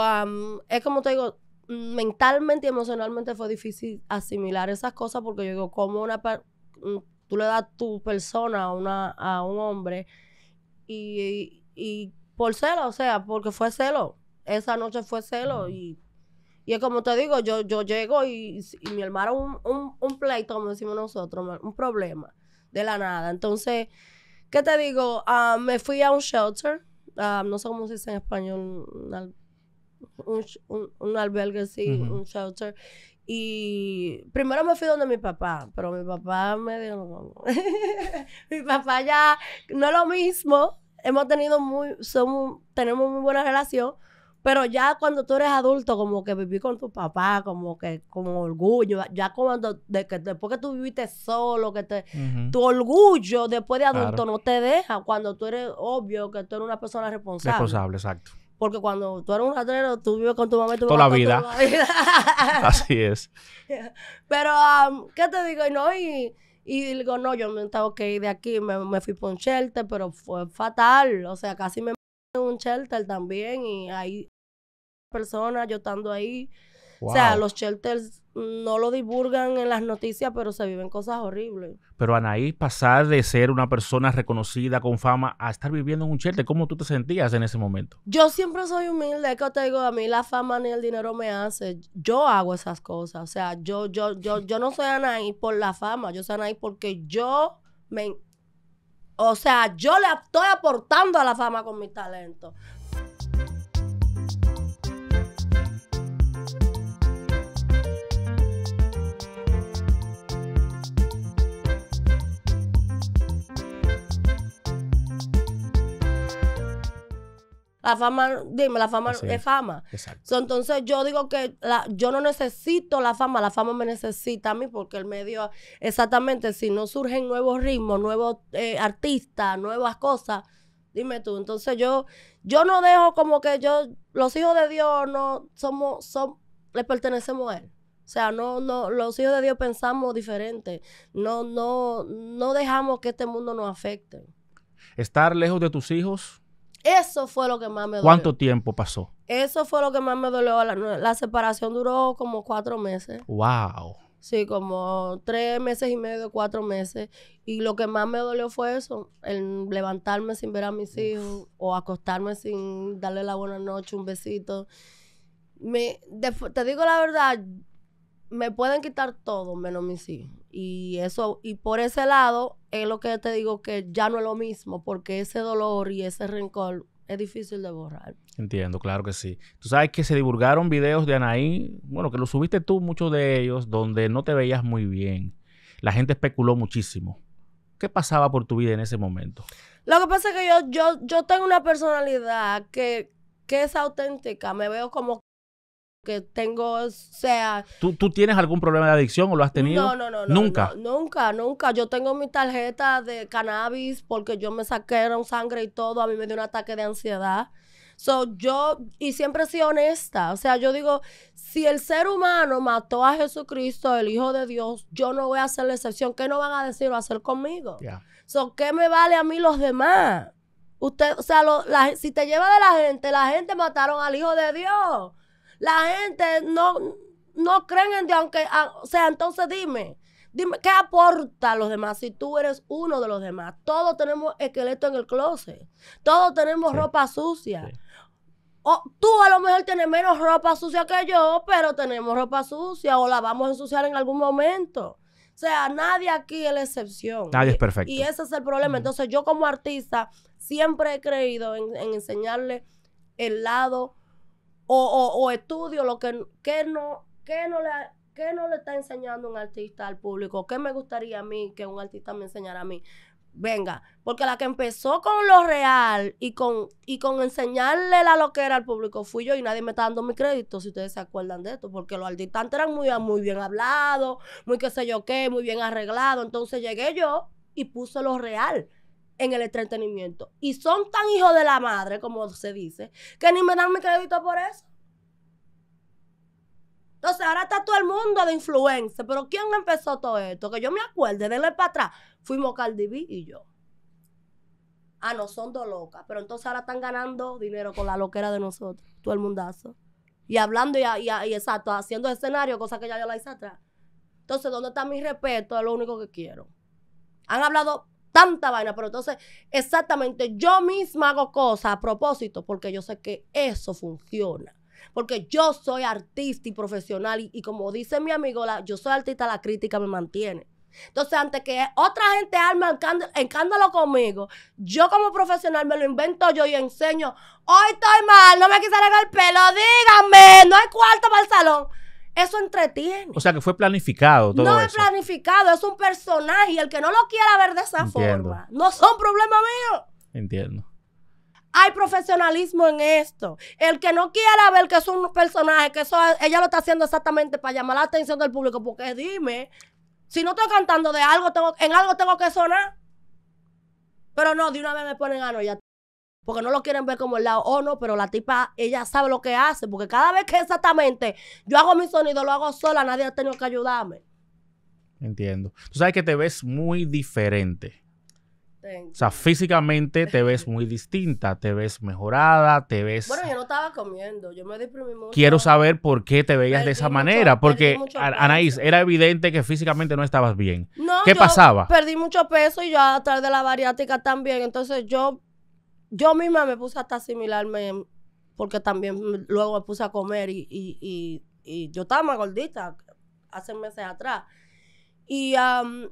es como te digo, mentalmente y emocionalmente fue difícil asimilar esas cosas porque yo digo, ¿cómo una mm, tú le das tu persona a, una, a un hombre? Y, y por celo, o sea, porque fue celo. Esa noche fue celo y y es como te digo, yo, yo llego y, y mi hermano un, pleito, como decimos nosotros, un problema de la nada. Entonces, ¿qué te digo? Ah, me fui a un shelter, ah, no sé cómo se dice en español, un, albergue, sí, un shelter. Y primero me fui donde mi papá, pero mi papá me dijo, mi papá ya no es lo mismo, hemos tenido muy, somos, tenemos muy buena relación, pero ya cuando tú eres adulto, como que viví con tu papá, como que con orgullo, ya cuando, de que, después que tú viviste solo, que tu orgullo después de adulto no te deja, cuando tú eres obvio que tú eres una persona responsable. Responsable, exacto. Porque cuando tú eres un ratero, tú vives con tu mamá y tu Toda la vida. Toda la vida. Así es. Pero, um, ¿qué te digo? Y no, y... digo, no, yo me estaba que de aquí. Me, me fui por un shelter, pero fue fatal. O sea, casi me en un shelter también. Y ahí personas, yo estando ahí. O sea, los shelters no lo divulgan en las noticias, pero se viven cosas horribles. Pero Anaí, pasar de ser una persona reconocida con fama a estar viviendo en un shelter, ¿cómo tú te sentías en ese momento? Yo siempre soy humilde, es que te digo, a mí la fama ni el dinero me hace. Yo hago esas cosas, o sea, yo yo yo yo no soy Anaí por la fama, yo soy Anaí porque yo me o sea, yo le estoy aportando a la fama con mi talento. La fama, dime, la fama es fama. Exacto. entonces yo digo que yo no necesito la fama, la fama me necesita a mí porque el medio, exactamente, si no surgen nuevos ritmos, nuevos eh, artistas, nuevas cosas, dime tú. Entonces yo, yo no dejo como que yo, los hijos de Dios no somos, son, le pertenecemos a él. O sea, no, no, los hijos de Dios pensamos diferente. No, no, no dejamos que este mundo nos afecte. Estar lejos de tus hijos eso fue lo que más me dolió. ¿Cuánto tiempo pasó? Eso fue lo que más me dolió. La, separación duró como cuatro meses. ¡Wow! Sí, como tres meses y medio, cuatro meses. Y lo que más me dolió fue eso, el levantarme sin ver a mis hijos o acostarme sin darle la buena noche, un besito. Me, te digo la verdad, me pueden quitar todo menos mi sí Y eso, y por ese lado, es lo que te digo que ya no es lo mismo, porque ese dolor y ese rencor es difícil de borrar. Entiendo, claro que sí. Tú sabes que se divulgaron videos de Anaí, bueno, que los subiste tú, muchos de ellos, donde no te veías muy bien. La gente especuló muchísimo. ¿Qué pasaba por tu vida en ese momento? Lo que pasa es que yo, yo, yo tengo una personalidad que, que es auténtica. Me veo como que tengo, o sea... ¿Tú, tienes algún problema de adicción o lo has tenido? No, no, no. ¿Nunca? nunca, nunca. Yo tengo mi tarjeta de cannabis porque yo me saqué, un sangre y todo. A mí me dio un ataque de ansiedad. So, yo, y siempre he sido honesta. O sea, yo digo, si el ser humano mató a Jesucristo, el Hijo de Dios, yo no voy a hacer la excepción. ¿Qué no van a decir o hacer conmigo? So, ¿qué me vale a mí los demás? Usted, o sea, si te lleva de la gente, la gente mataron al Hijo de Dios. La gente no, no creen en Dios, aunque, ah, o sea, entonces dime, dime, ¿qué aporta a los demás si tú eres uno de los demás? Todos tenemos esqueleto en el closet, todos tenemos ropa sucia. O, tú a lo mejor tienes menos ropa sucia que yo, pero tenemos ropa sucia o la vamos a ensuciar en algún momento. O sea, nadie aquí es la excepción. Nadie es perfecto. Y ese es el problema. Entonces, yo como artista siempre he creído en enseñarle el lado o, o, estudio lo que, no, que no le que no le está enseñando un artista al público? ¿Qué me gustaría a mí que un artista me enseñara a mí? Venga, porque la que empezó con lo real y con, y con enseñarle la loquera al público fui yo y nadie me está dando mi crédito, si ustedes se acuerdan de esto, porque los artistas eran muy, muy bien hablados, muy qué sé yo qué, muy bien arreglados. Entonces llegué yo y puse lo real en el entretenimiento. Y son tan hijos de la madre, como se dice, que ni me dan mi crédito por eso. Entonces, ahora está todo el mundo de influencer. Pero ¿quién empezó todo esto? Que yo me acuerde, denle para atrás. Fuimos Cardi y yo. Ah, no, son dos locas. Pero entonces ahora están ganando dinero con la loquera de nosotros. Todo el mundazo. Y hablando y, exacto, haciendo escenario, cosa que ya yo la hice atrás. Entonces, ¿dónde está mi respeto? Es lo único que quiero. Han hablado tanta vaina, pero entonces exactamente yo misma hago cosas a propósito porque yo sé que eso funciona. Porque yo soy artista y profesional y, como dice mi amigo, la, yo soy artista, la crítica me mantiene. Entonces, antes que otra gente arme encándalo conmigo, yo como profesional me lo invento yo y enseño, hoy estoy mal, no me quise arreglar el pelo, díganme, no hay cuarto para el salón. Eso entretiene. O sea que fue planificado todo No es planificado, es un personaje. Y el que no lo quiera ver de esa forma, no son problema mío. Entiendo. Hay profesionalismo en esto. El que no quiera ver que es un personaje, que eso ella lo está haciendo exactamente para llamar la atención del público, porque dime, si no estoy cantando de algo, tengo, en algo tengo que sonar. Pero no, de una vez me ponen a no, ya porque no lo quieren ver como el lado o oh, no, pero la tipa, ella sabe lo que hace, porque cada vez que exactamente yo hago mi sonido, lo hago sola, nadie ha tenido que ayudarme. Entiendo. Tú sabes que te ves muy diferente. O sea, físicamente te ves muy distinta, te ves mejorada, te ves... Bueno, yo no estaba comiendo, yo me deprimí mucho. Quiero saber por qué te veías de esa manera, porque Anaís, era evidente que físicamente no estabas bien. No, ¿Qué pasaba? Perdí mucho peso y yo a través de la bariátrica también, entonces yo yo misma me puse hasta asimilarme, porque también luego me puse a comer y, y, y, y yo estaba más gordita hace meses atrás. Y, um,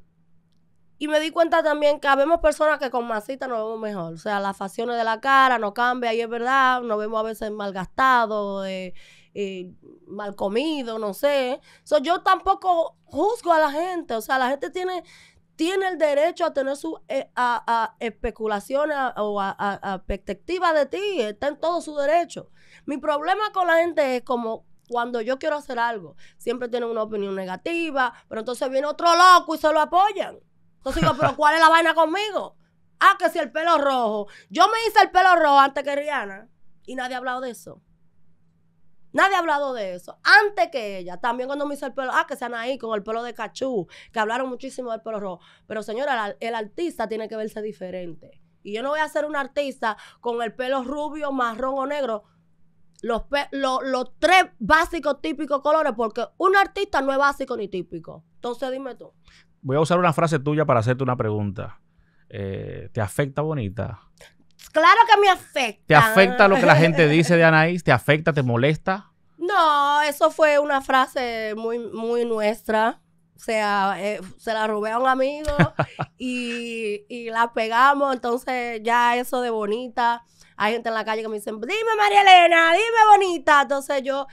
y me di cuenta también que vemos personas que con masita nos vemos mejor. O sea, las facciones de la cara no cambian y es verdad, nos vemos a veces mal eh, eh, mal comido, no sé. So, yo tampoco juzgo a la gente. O sea, la gente tiene tiene el derecho a tener su eh, especulación a, o a, a, de ti, está en todo su derecho. Mi problema con la gente es como cuando yo quiero hacer algo, siempre tienen una opinión negativa, pero entonces viene otro loco y se lo apoyan. Entonces digo, pero ¿cuál es la vaina conmigo? Ah, que si el pelo rojo. Yo me hice el pelo rojo antes que Rihanna y nadie ha hablado de eso. Nadie ha hablado de eso. Antes que ella, también cuando me hizo el pelo, ah, que sean ahí con el pelo de cachú, que hablaron muchísimo del pelo rojo. Pero señora, el, artista tiene que verse diferente. Y yo no voy a ser un artista con el pelo rubio, marrón o negro. Los, los tres básicos típicos colores, porque un artista no es básico ni típico. Entonces dime tú. Voy a usar una frase tuya para hacerte una pregunta. Eh, ¿Te afecta bonita? Claro que me afecta. ¿Te afecta lo que la gente dice de Anaís? ¿Te afecta? ¿Te molesta? No, eso fue una frase muy, muy nuestra. O sea, eh, se la robé a un amigo y, la pegamos. Entonces, ya eso de bonita. Hay gente en la calle que me dicen, dime María Elena, dime bonita. Entonces, yo,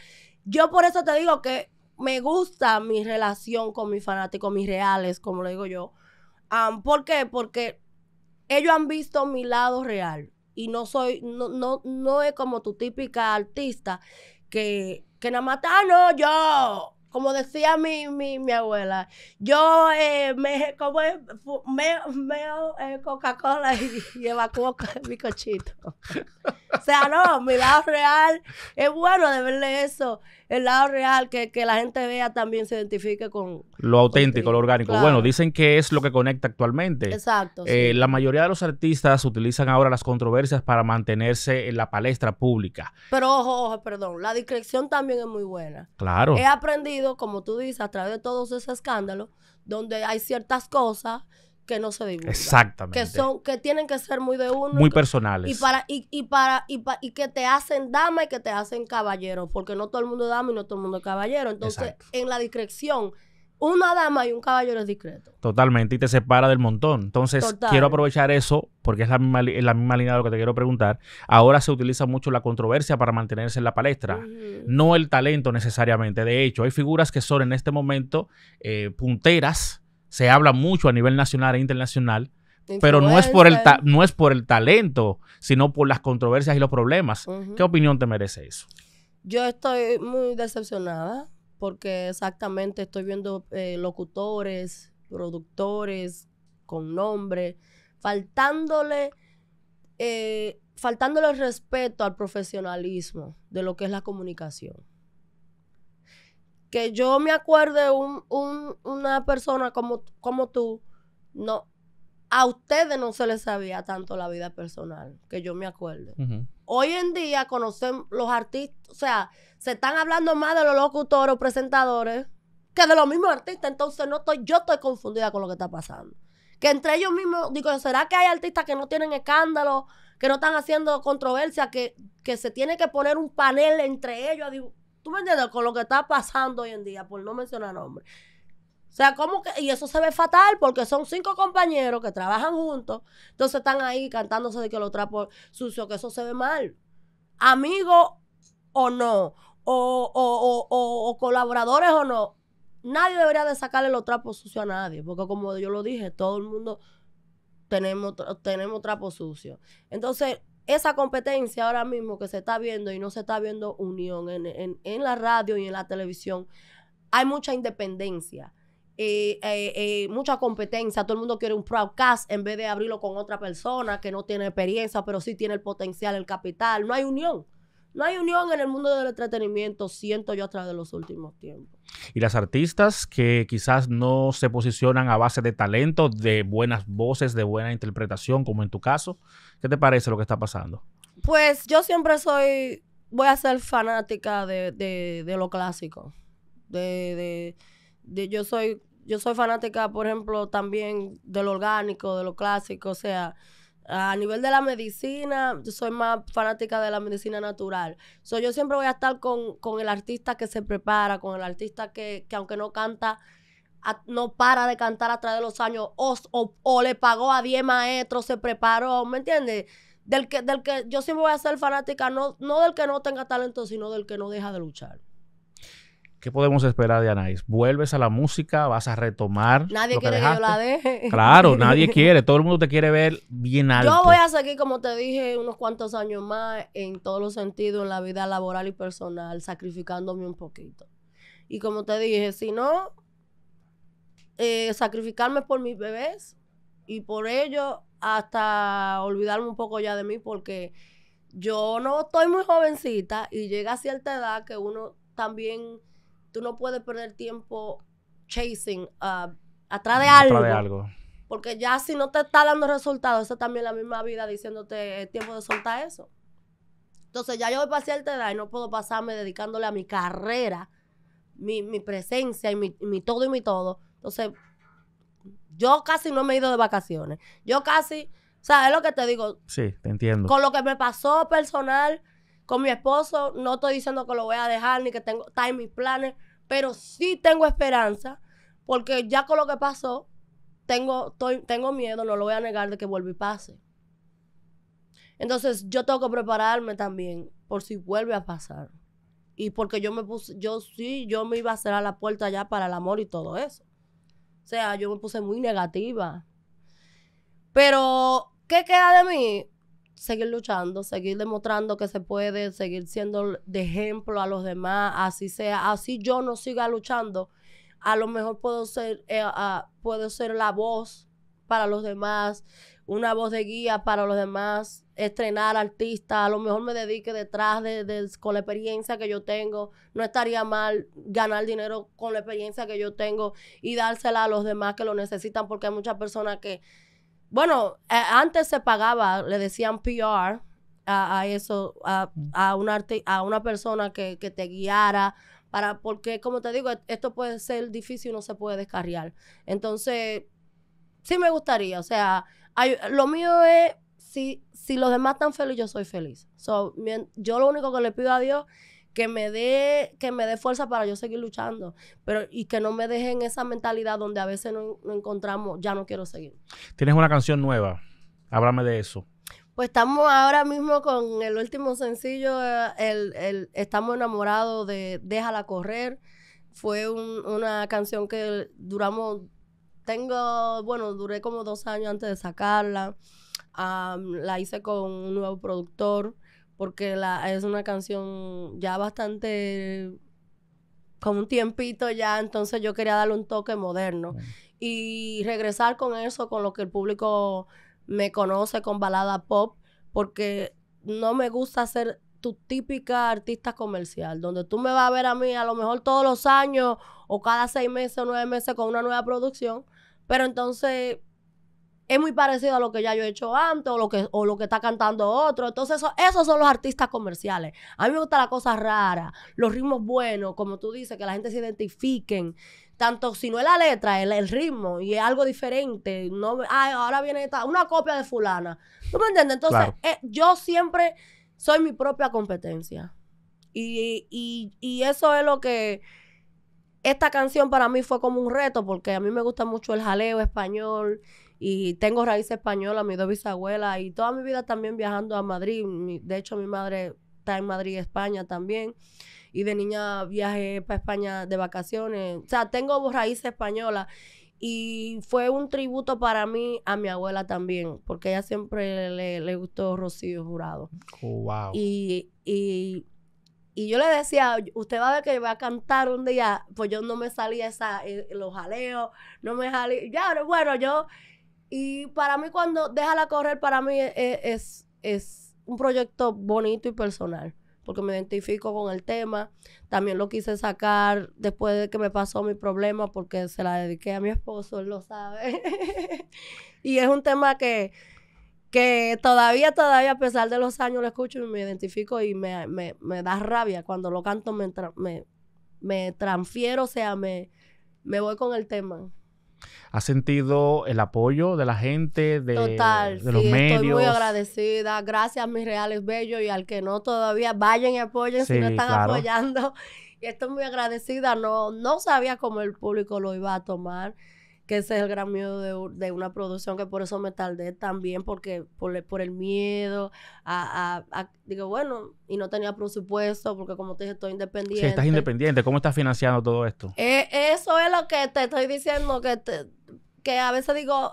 yo por eso te digo que me gusta mi relación con mis fanáticos, mis reales, como lo digo yo. ¿Por qué? Porque ellos han visto mi lado real y no soy, no, no, es como tu típica artista que, que nada más, ah, no, yo, como decía mi, mi, abuela, yo eh, me, como, me, me eh, Coca-Cola y, y, evacuo mi cochito. o sea, no, mi lado real es bueno de verle eso el lado real, que, la gente vea también se identifique con... Lo auténtico, lo orgánico. Bueno, dicen que es lo que conecta actualmente. Exacto. Eh, la mayoría de los artistas utilizan ahora las controversias para mantenerse en la palestra pública. Pero ojo, ojo, perdón, la discreción también es muy buena. Claro. He aprendido, como tú dices, a través de todos esos escándalos, donde hay ciertas cosas que no se divulgan. Exactamente. Que son, que tienen que ser muy de uno. Muy personales. Y para, y, y para, y, y, que te hacen dama y que te hacen caballero, porque no todo el mundo es dama y no todo el mundo es caballero. Entonces, en la discreción, una dama y un caballero es discreto. Totalmente, y te separa del montón. Entonces, quiero aprovechar eso, porque es la misma, la misma línea de lo que te quiero preguntar. Ahora se utiliza mucho la controversia para mantenerse en la palestra, no el talento necesariamente. De hecho, hay figuras que son en este momento eh, punteras se habla mucho a nivel nacional e internacional, pero no es, por el no es por el talento, sino por las controversias y los problemas. ¿Qué opinión te merece eso? Yo estoy muy decepcionada porque exactamente estoy viendo eh, locutores, productores con nombre, faltándole, eh, faltándole el respeto al profesionalismo de lo que es la comunicación que yo me acuerde un, un, una persona como, como tú, no, a ustedes no se les sabía tanto la vida personal, que yo me acuerde. Hoy en día conocen los artistas, o sea, se están hablando más de los locutores o presentadores que de los mismos artistas, entonces no estoy, yo estoy confundida con lo que está pasando. Que entre ellos mismos, digo, ¿será que hay artistas que no tienen escándalo, que no están haciendo controversia, que, que se tiene que poner un panel entre ellos ¿Tú me entiendes? Con lo que está pasando hoy en día, por no mencionar nombres. O sea, ¿cómo que? Y eso se ve fatal porque son cinco compañeros que trabajan juntos. Entonces están ahí cantándose de que los trapos sucios, que eso se ve mal. Amigo o no, o, colaboradores o no, nadie debería de sacarle los trapos sucios a nadie. Porque como yo lo dije, todo el mundo tenemos, tenemos trapos sucios. Entonces, esa competencia ahora mismo que se está viendo y no se está viendo unión en, en, en la radio y en la televisión, hay mucha independencia. Eh, eh, eh, mucha competencia, todo el mundo quiere un broadcast en vez de abrirlo con otra persona que no tiene experiencia, pero sí tiene el potencial, el capital, no hay unión. No hay unión en el mundo del entretenimiento, siento yo, a través de los últimos tiempos. Y las artistas que quizás no se posicionan a base de talento, de buenas voces, de buena interpretación, como en tu caso, ¿qué te parece lo que está pasando? Pues yo siempre soy, voy a ser fanática de, lo clásico. De, yo soy yo soy fanática, por ejemplo, también de lo orgánico, de lo clásico, o sea, a nivel de la medicina, yo soy más fanática de la medicina natural. So, yo siempre voy a estar con, el artista que se prepara, con el artista que, que aunque no canta, no para de cantar a través de los años, o, le pagó a 10 maestros, se preparó, ¿me entiendes? Del que, del que yo siempre voy a ser fanática, no, no del que no tenga talento, sino del que no deja de luchar. ¿Qué podemos esperar de Anaís? ¿Vuelves a la música? ¿Vas a retomar? Nadie quiere que, yo la deje. Claro, nadie quiere. Todo el mundo te quiere ver bien alto. Yo voy a seguir, como te dije, unos cuantos años más en todos los sentidos, en la vida laboral y personal, sacrificándome un poquito. Y como te dije, si no, eh, sacrificarme por mis bebés y por ellos hasta olvidarme un poco ya de mí, porque yo no estoy muy jovencita y llega cierta edad que uno también tú no puedes perder tiempo chasing, uh, atrás de algo. Atrás de algo. Porque ya si no te está dando resultados, eso también la misma vida diciéndote es eh, tiempo de soltar eso. Entonces ya yo voy para cierta edad y no puedo pasarme dedicándole a mi carrera, mi, presencia y mi, todo y mi todo. Entonces, yo casi no me he ido de vacaciones. Yo casi, ¿sabes lo que te digo? Sí, te entiendo. Con lo que me pasó personal, con mi esposo. No estoy diciendo que lo voy a dejar ni que tengo, está en mis planes, pero sí tengo esperanza porque ya con lo que pasó, tengo, tengo miedo, no lo voy a negar de que vuelva y pase. Entonces yo tengo que prepararme también por si vuelve a pasar. Y porque yo me puse, yo sí, yo me iba a cerrar la puerta ya para el amor y todo eso. O sea, yo me puse muy negativa. Pero, ¿qué queda de mí? seguir luchando, seguir demostrando que se puede, seguir siendo de ejemplo a los demás, así sea, así yo no siga luchando, a lo mejor puedo ser, eh, puedo ser la voz para los demás, una voz de guía para los demás, estrenar artista. a lo mejor me dedique detrás de, de, con la experiencia que yo tengo, no estaría mal ganar dinero con la experiencia que yo tengo y dársela a los demás que lo necesitan, porque hay muchas personas que bueno, eh, antes se pagaba, le decían PR a, a eso, a, una a una persona que, te guiara para, porque como te digo, esto puede ser difícil, y no se puede descarriar. Entonces, sí me gustaría, o sea, lo mío es, si, si los demás están felices, yo soy feliz. yo lo único que le pido a Dios que me dé que me dé fuerza para yo seguir luchando pero y que no me dejen esa mentalidad donde a veces no, encontramos ya no quiero seguir tienes una canción nueva háblame de eso pues estamos ahora mismo con el último sencillo eh, el, estamos enamorados de déjala correr fue una canción que duramos tengo bueno duré como dos años antes de sacarla la hice con un nuevo productor porque es una canción ya bastante con un tiempito ya, entonces yo quería darle un toque moderno y regresar con eso, con lo que el público me conoce con balada pop, porque no me gusta ser tu típica artista comercial, donde tú me vas a ver a mí a lo mejor todos los años o cada seis meses o nueve meses con una nueva producción, pero entonces es muy parecido a lo que ya yo he hecho antes o lo que, o lo que está cantando otro. Entonces, esos son los artistas comerciales. A mí me gusta la cosa rara, los ritmos buenos, como tú dices, que la gente se identifiquen. Tanto si no es la letra, el, el ritmo y es algo diferente. No, ay, ah, ahora viene esta, una copia de fulana. ¿Tú me entiendes? Entonces, eh, yo siempre soy mi propia competencia. Y, y eso es lo que esta canción para mí fue como un reto, porque a mí me gusta mucho el jaleo español y tengo raíz española, mis dos bisabuelas y toda mi vida también viajando a Madrid. de hecho, mi madre está en Madrid, España también. Y de niña viajé para España de vacaciones. O sea, tengo raíz española. Y fue un tributo para mí a mi abuela también, porque ella siempre le, gustó Rocío Jurado. Oh, wow. Y, y, yo le decía, usted va a ver que va a cantar un día, pues yo no me salía esa, eh, los jaleos, no me salía. Ya, bueno, yo y para mí cuando Déjala correr, para mí e, e, es, es, un proyecto bonito y personal porque me identifico con el tema. También lo quise sacar después de que me pasó mi problema porque se la dediqué a mi esposo, él lo sabe. y es un tema que, que todavía, todavía a pesar de los años lo escucho y me identifico y me, da rabia. Cuando lo canto me, me, transfiero, o sea, me, me voy con el tema. Ha sentido el apoyo de la gente, de, los medios? Estoy muy agradecida. Gracias a mis reales bellos y al que no todavía vayan y apoyen si no están apoyando. Y estoy muy agradecida. No, no sabía cómo el público lo iba a tomar que ese es el gran miedo de, una producción, que por eso me tardé también, porque por, por el miedo, a, a, digo, bueno, y no tenía presupuesto, porque como te dije, estoy independiente. Si estás independiente, ¿cómo estás financiando todo esto? Eh, eso es lo que te estoy diciendo, que, te, que a veces digo,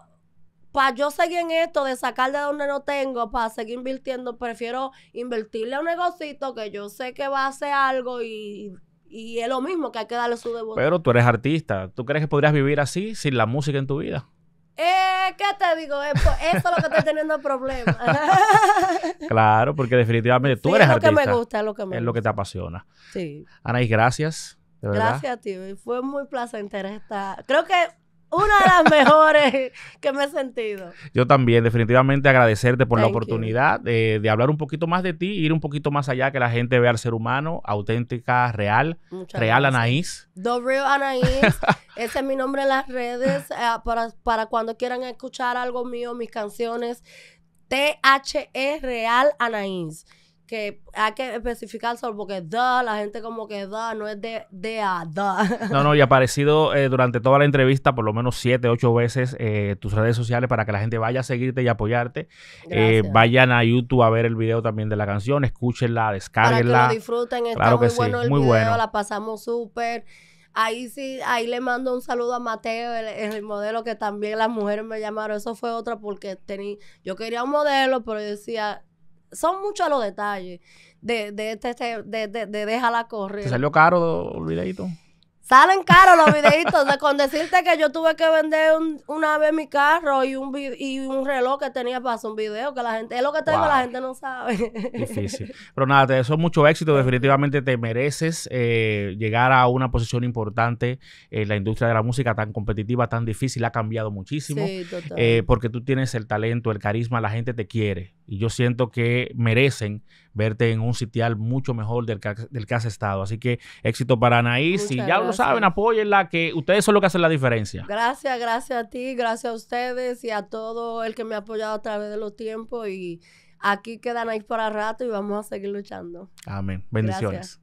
para yo seguir en esto de sacar de donde no tengo, para seguir invirtiendo, prefiero invertirle a un negocito que yo sé que va a hacer algo y y es lo mismo que hay que darle su devoción. Pero tú eres artista. ¿Tú crees que podrías vivir así sin la música en tu vida? Eh, ¿Qué te digo? eso es lo que estoy teniendo problemas. claro, porque definitivamente tú eres artista. Es lo que me gusta, es lo que me gusta. Es lo que te apasiona. Sí. Anaís, gracias. gracias a ti. Fue muy placentero estar Creo que una de las mejores que me he sentido. Yo también, definitivamente agradecerte por la oportunidad eh, de, hablar un poquito más de ti, ir un poquito más allá, que la gente vea al ser humano auténtica, real, real Anaís. The Real Anaís, ese es mi nombre en las redes, eh, para, para cuando quieran escuchar algo mío, mis canciones, T-H-E Real Anaís que hay que especificar solo porque da, la gente como que da, no es de, a da. No, no, y ha aparecido eh, durante toda la entrevista por lo menos siete, ocho veces eh, tus redes sociales para que la gente vaya a seguirte y apoyarte. Eh, vayan a YouTube a ver el video también de la canción, escúchenla, descarguenla. Para que lo disfruten, está muy bueno el video, la pasamos súper. Ahí sí, ahí le mando un saludo a Mateo, el, el, modelo que también las mujeres me llamaron. Eso fue otra porque tenía, yo quería un modelo, pero yo decía, son muchos los detalles de, de, este, este de, de, déjala correr. ¿Te salió caro el videito? Salen caros los videitos. De, con decirte que yo tuve que vender una vez mi carro y un, y un reloj que tenía para hacer un video, que la gente, es lo que tengo, la gente no sabe. Difícil. Pero nada, te deseo mucho éxito. Definitivamente te mereces eh, llegar a una posición importante en la industria de la música tan competitiva, tan difícil. Ha cambiado muchísimo. Sí, total. Eh, porque tú tienes el talento, el carisma, la gente te quiere y yo siento que merecen verte en un sitial mucho mejor del que, del has estado. Así que éxito para Anaís y ya lo saben, apóyenla, que ustedes son los que hacen la diferencia. Gracias, gracias a ti, gracias a ustedes y a todo el que me ha apoyado a través de los tiempos y aquí quedan ahí para rato y vamos a seguir luchando. Amén. Bendiciones.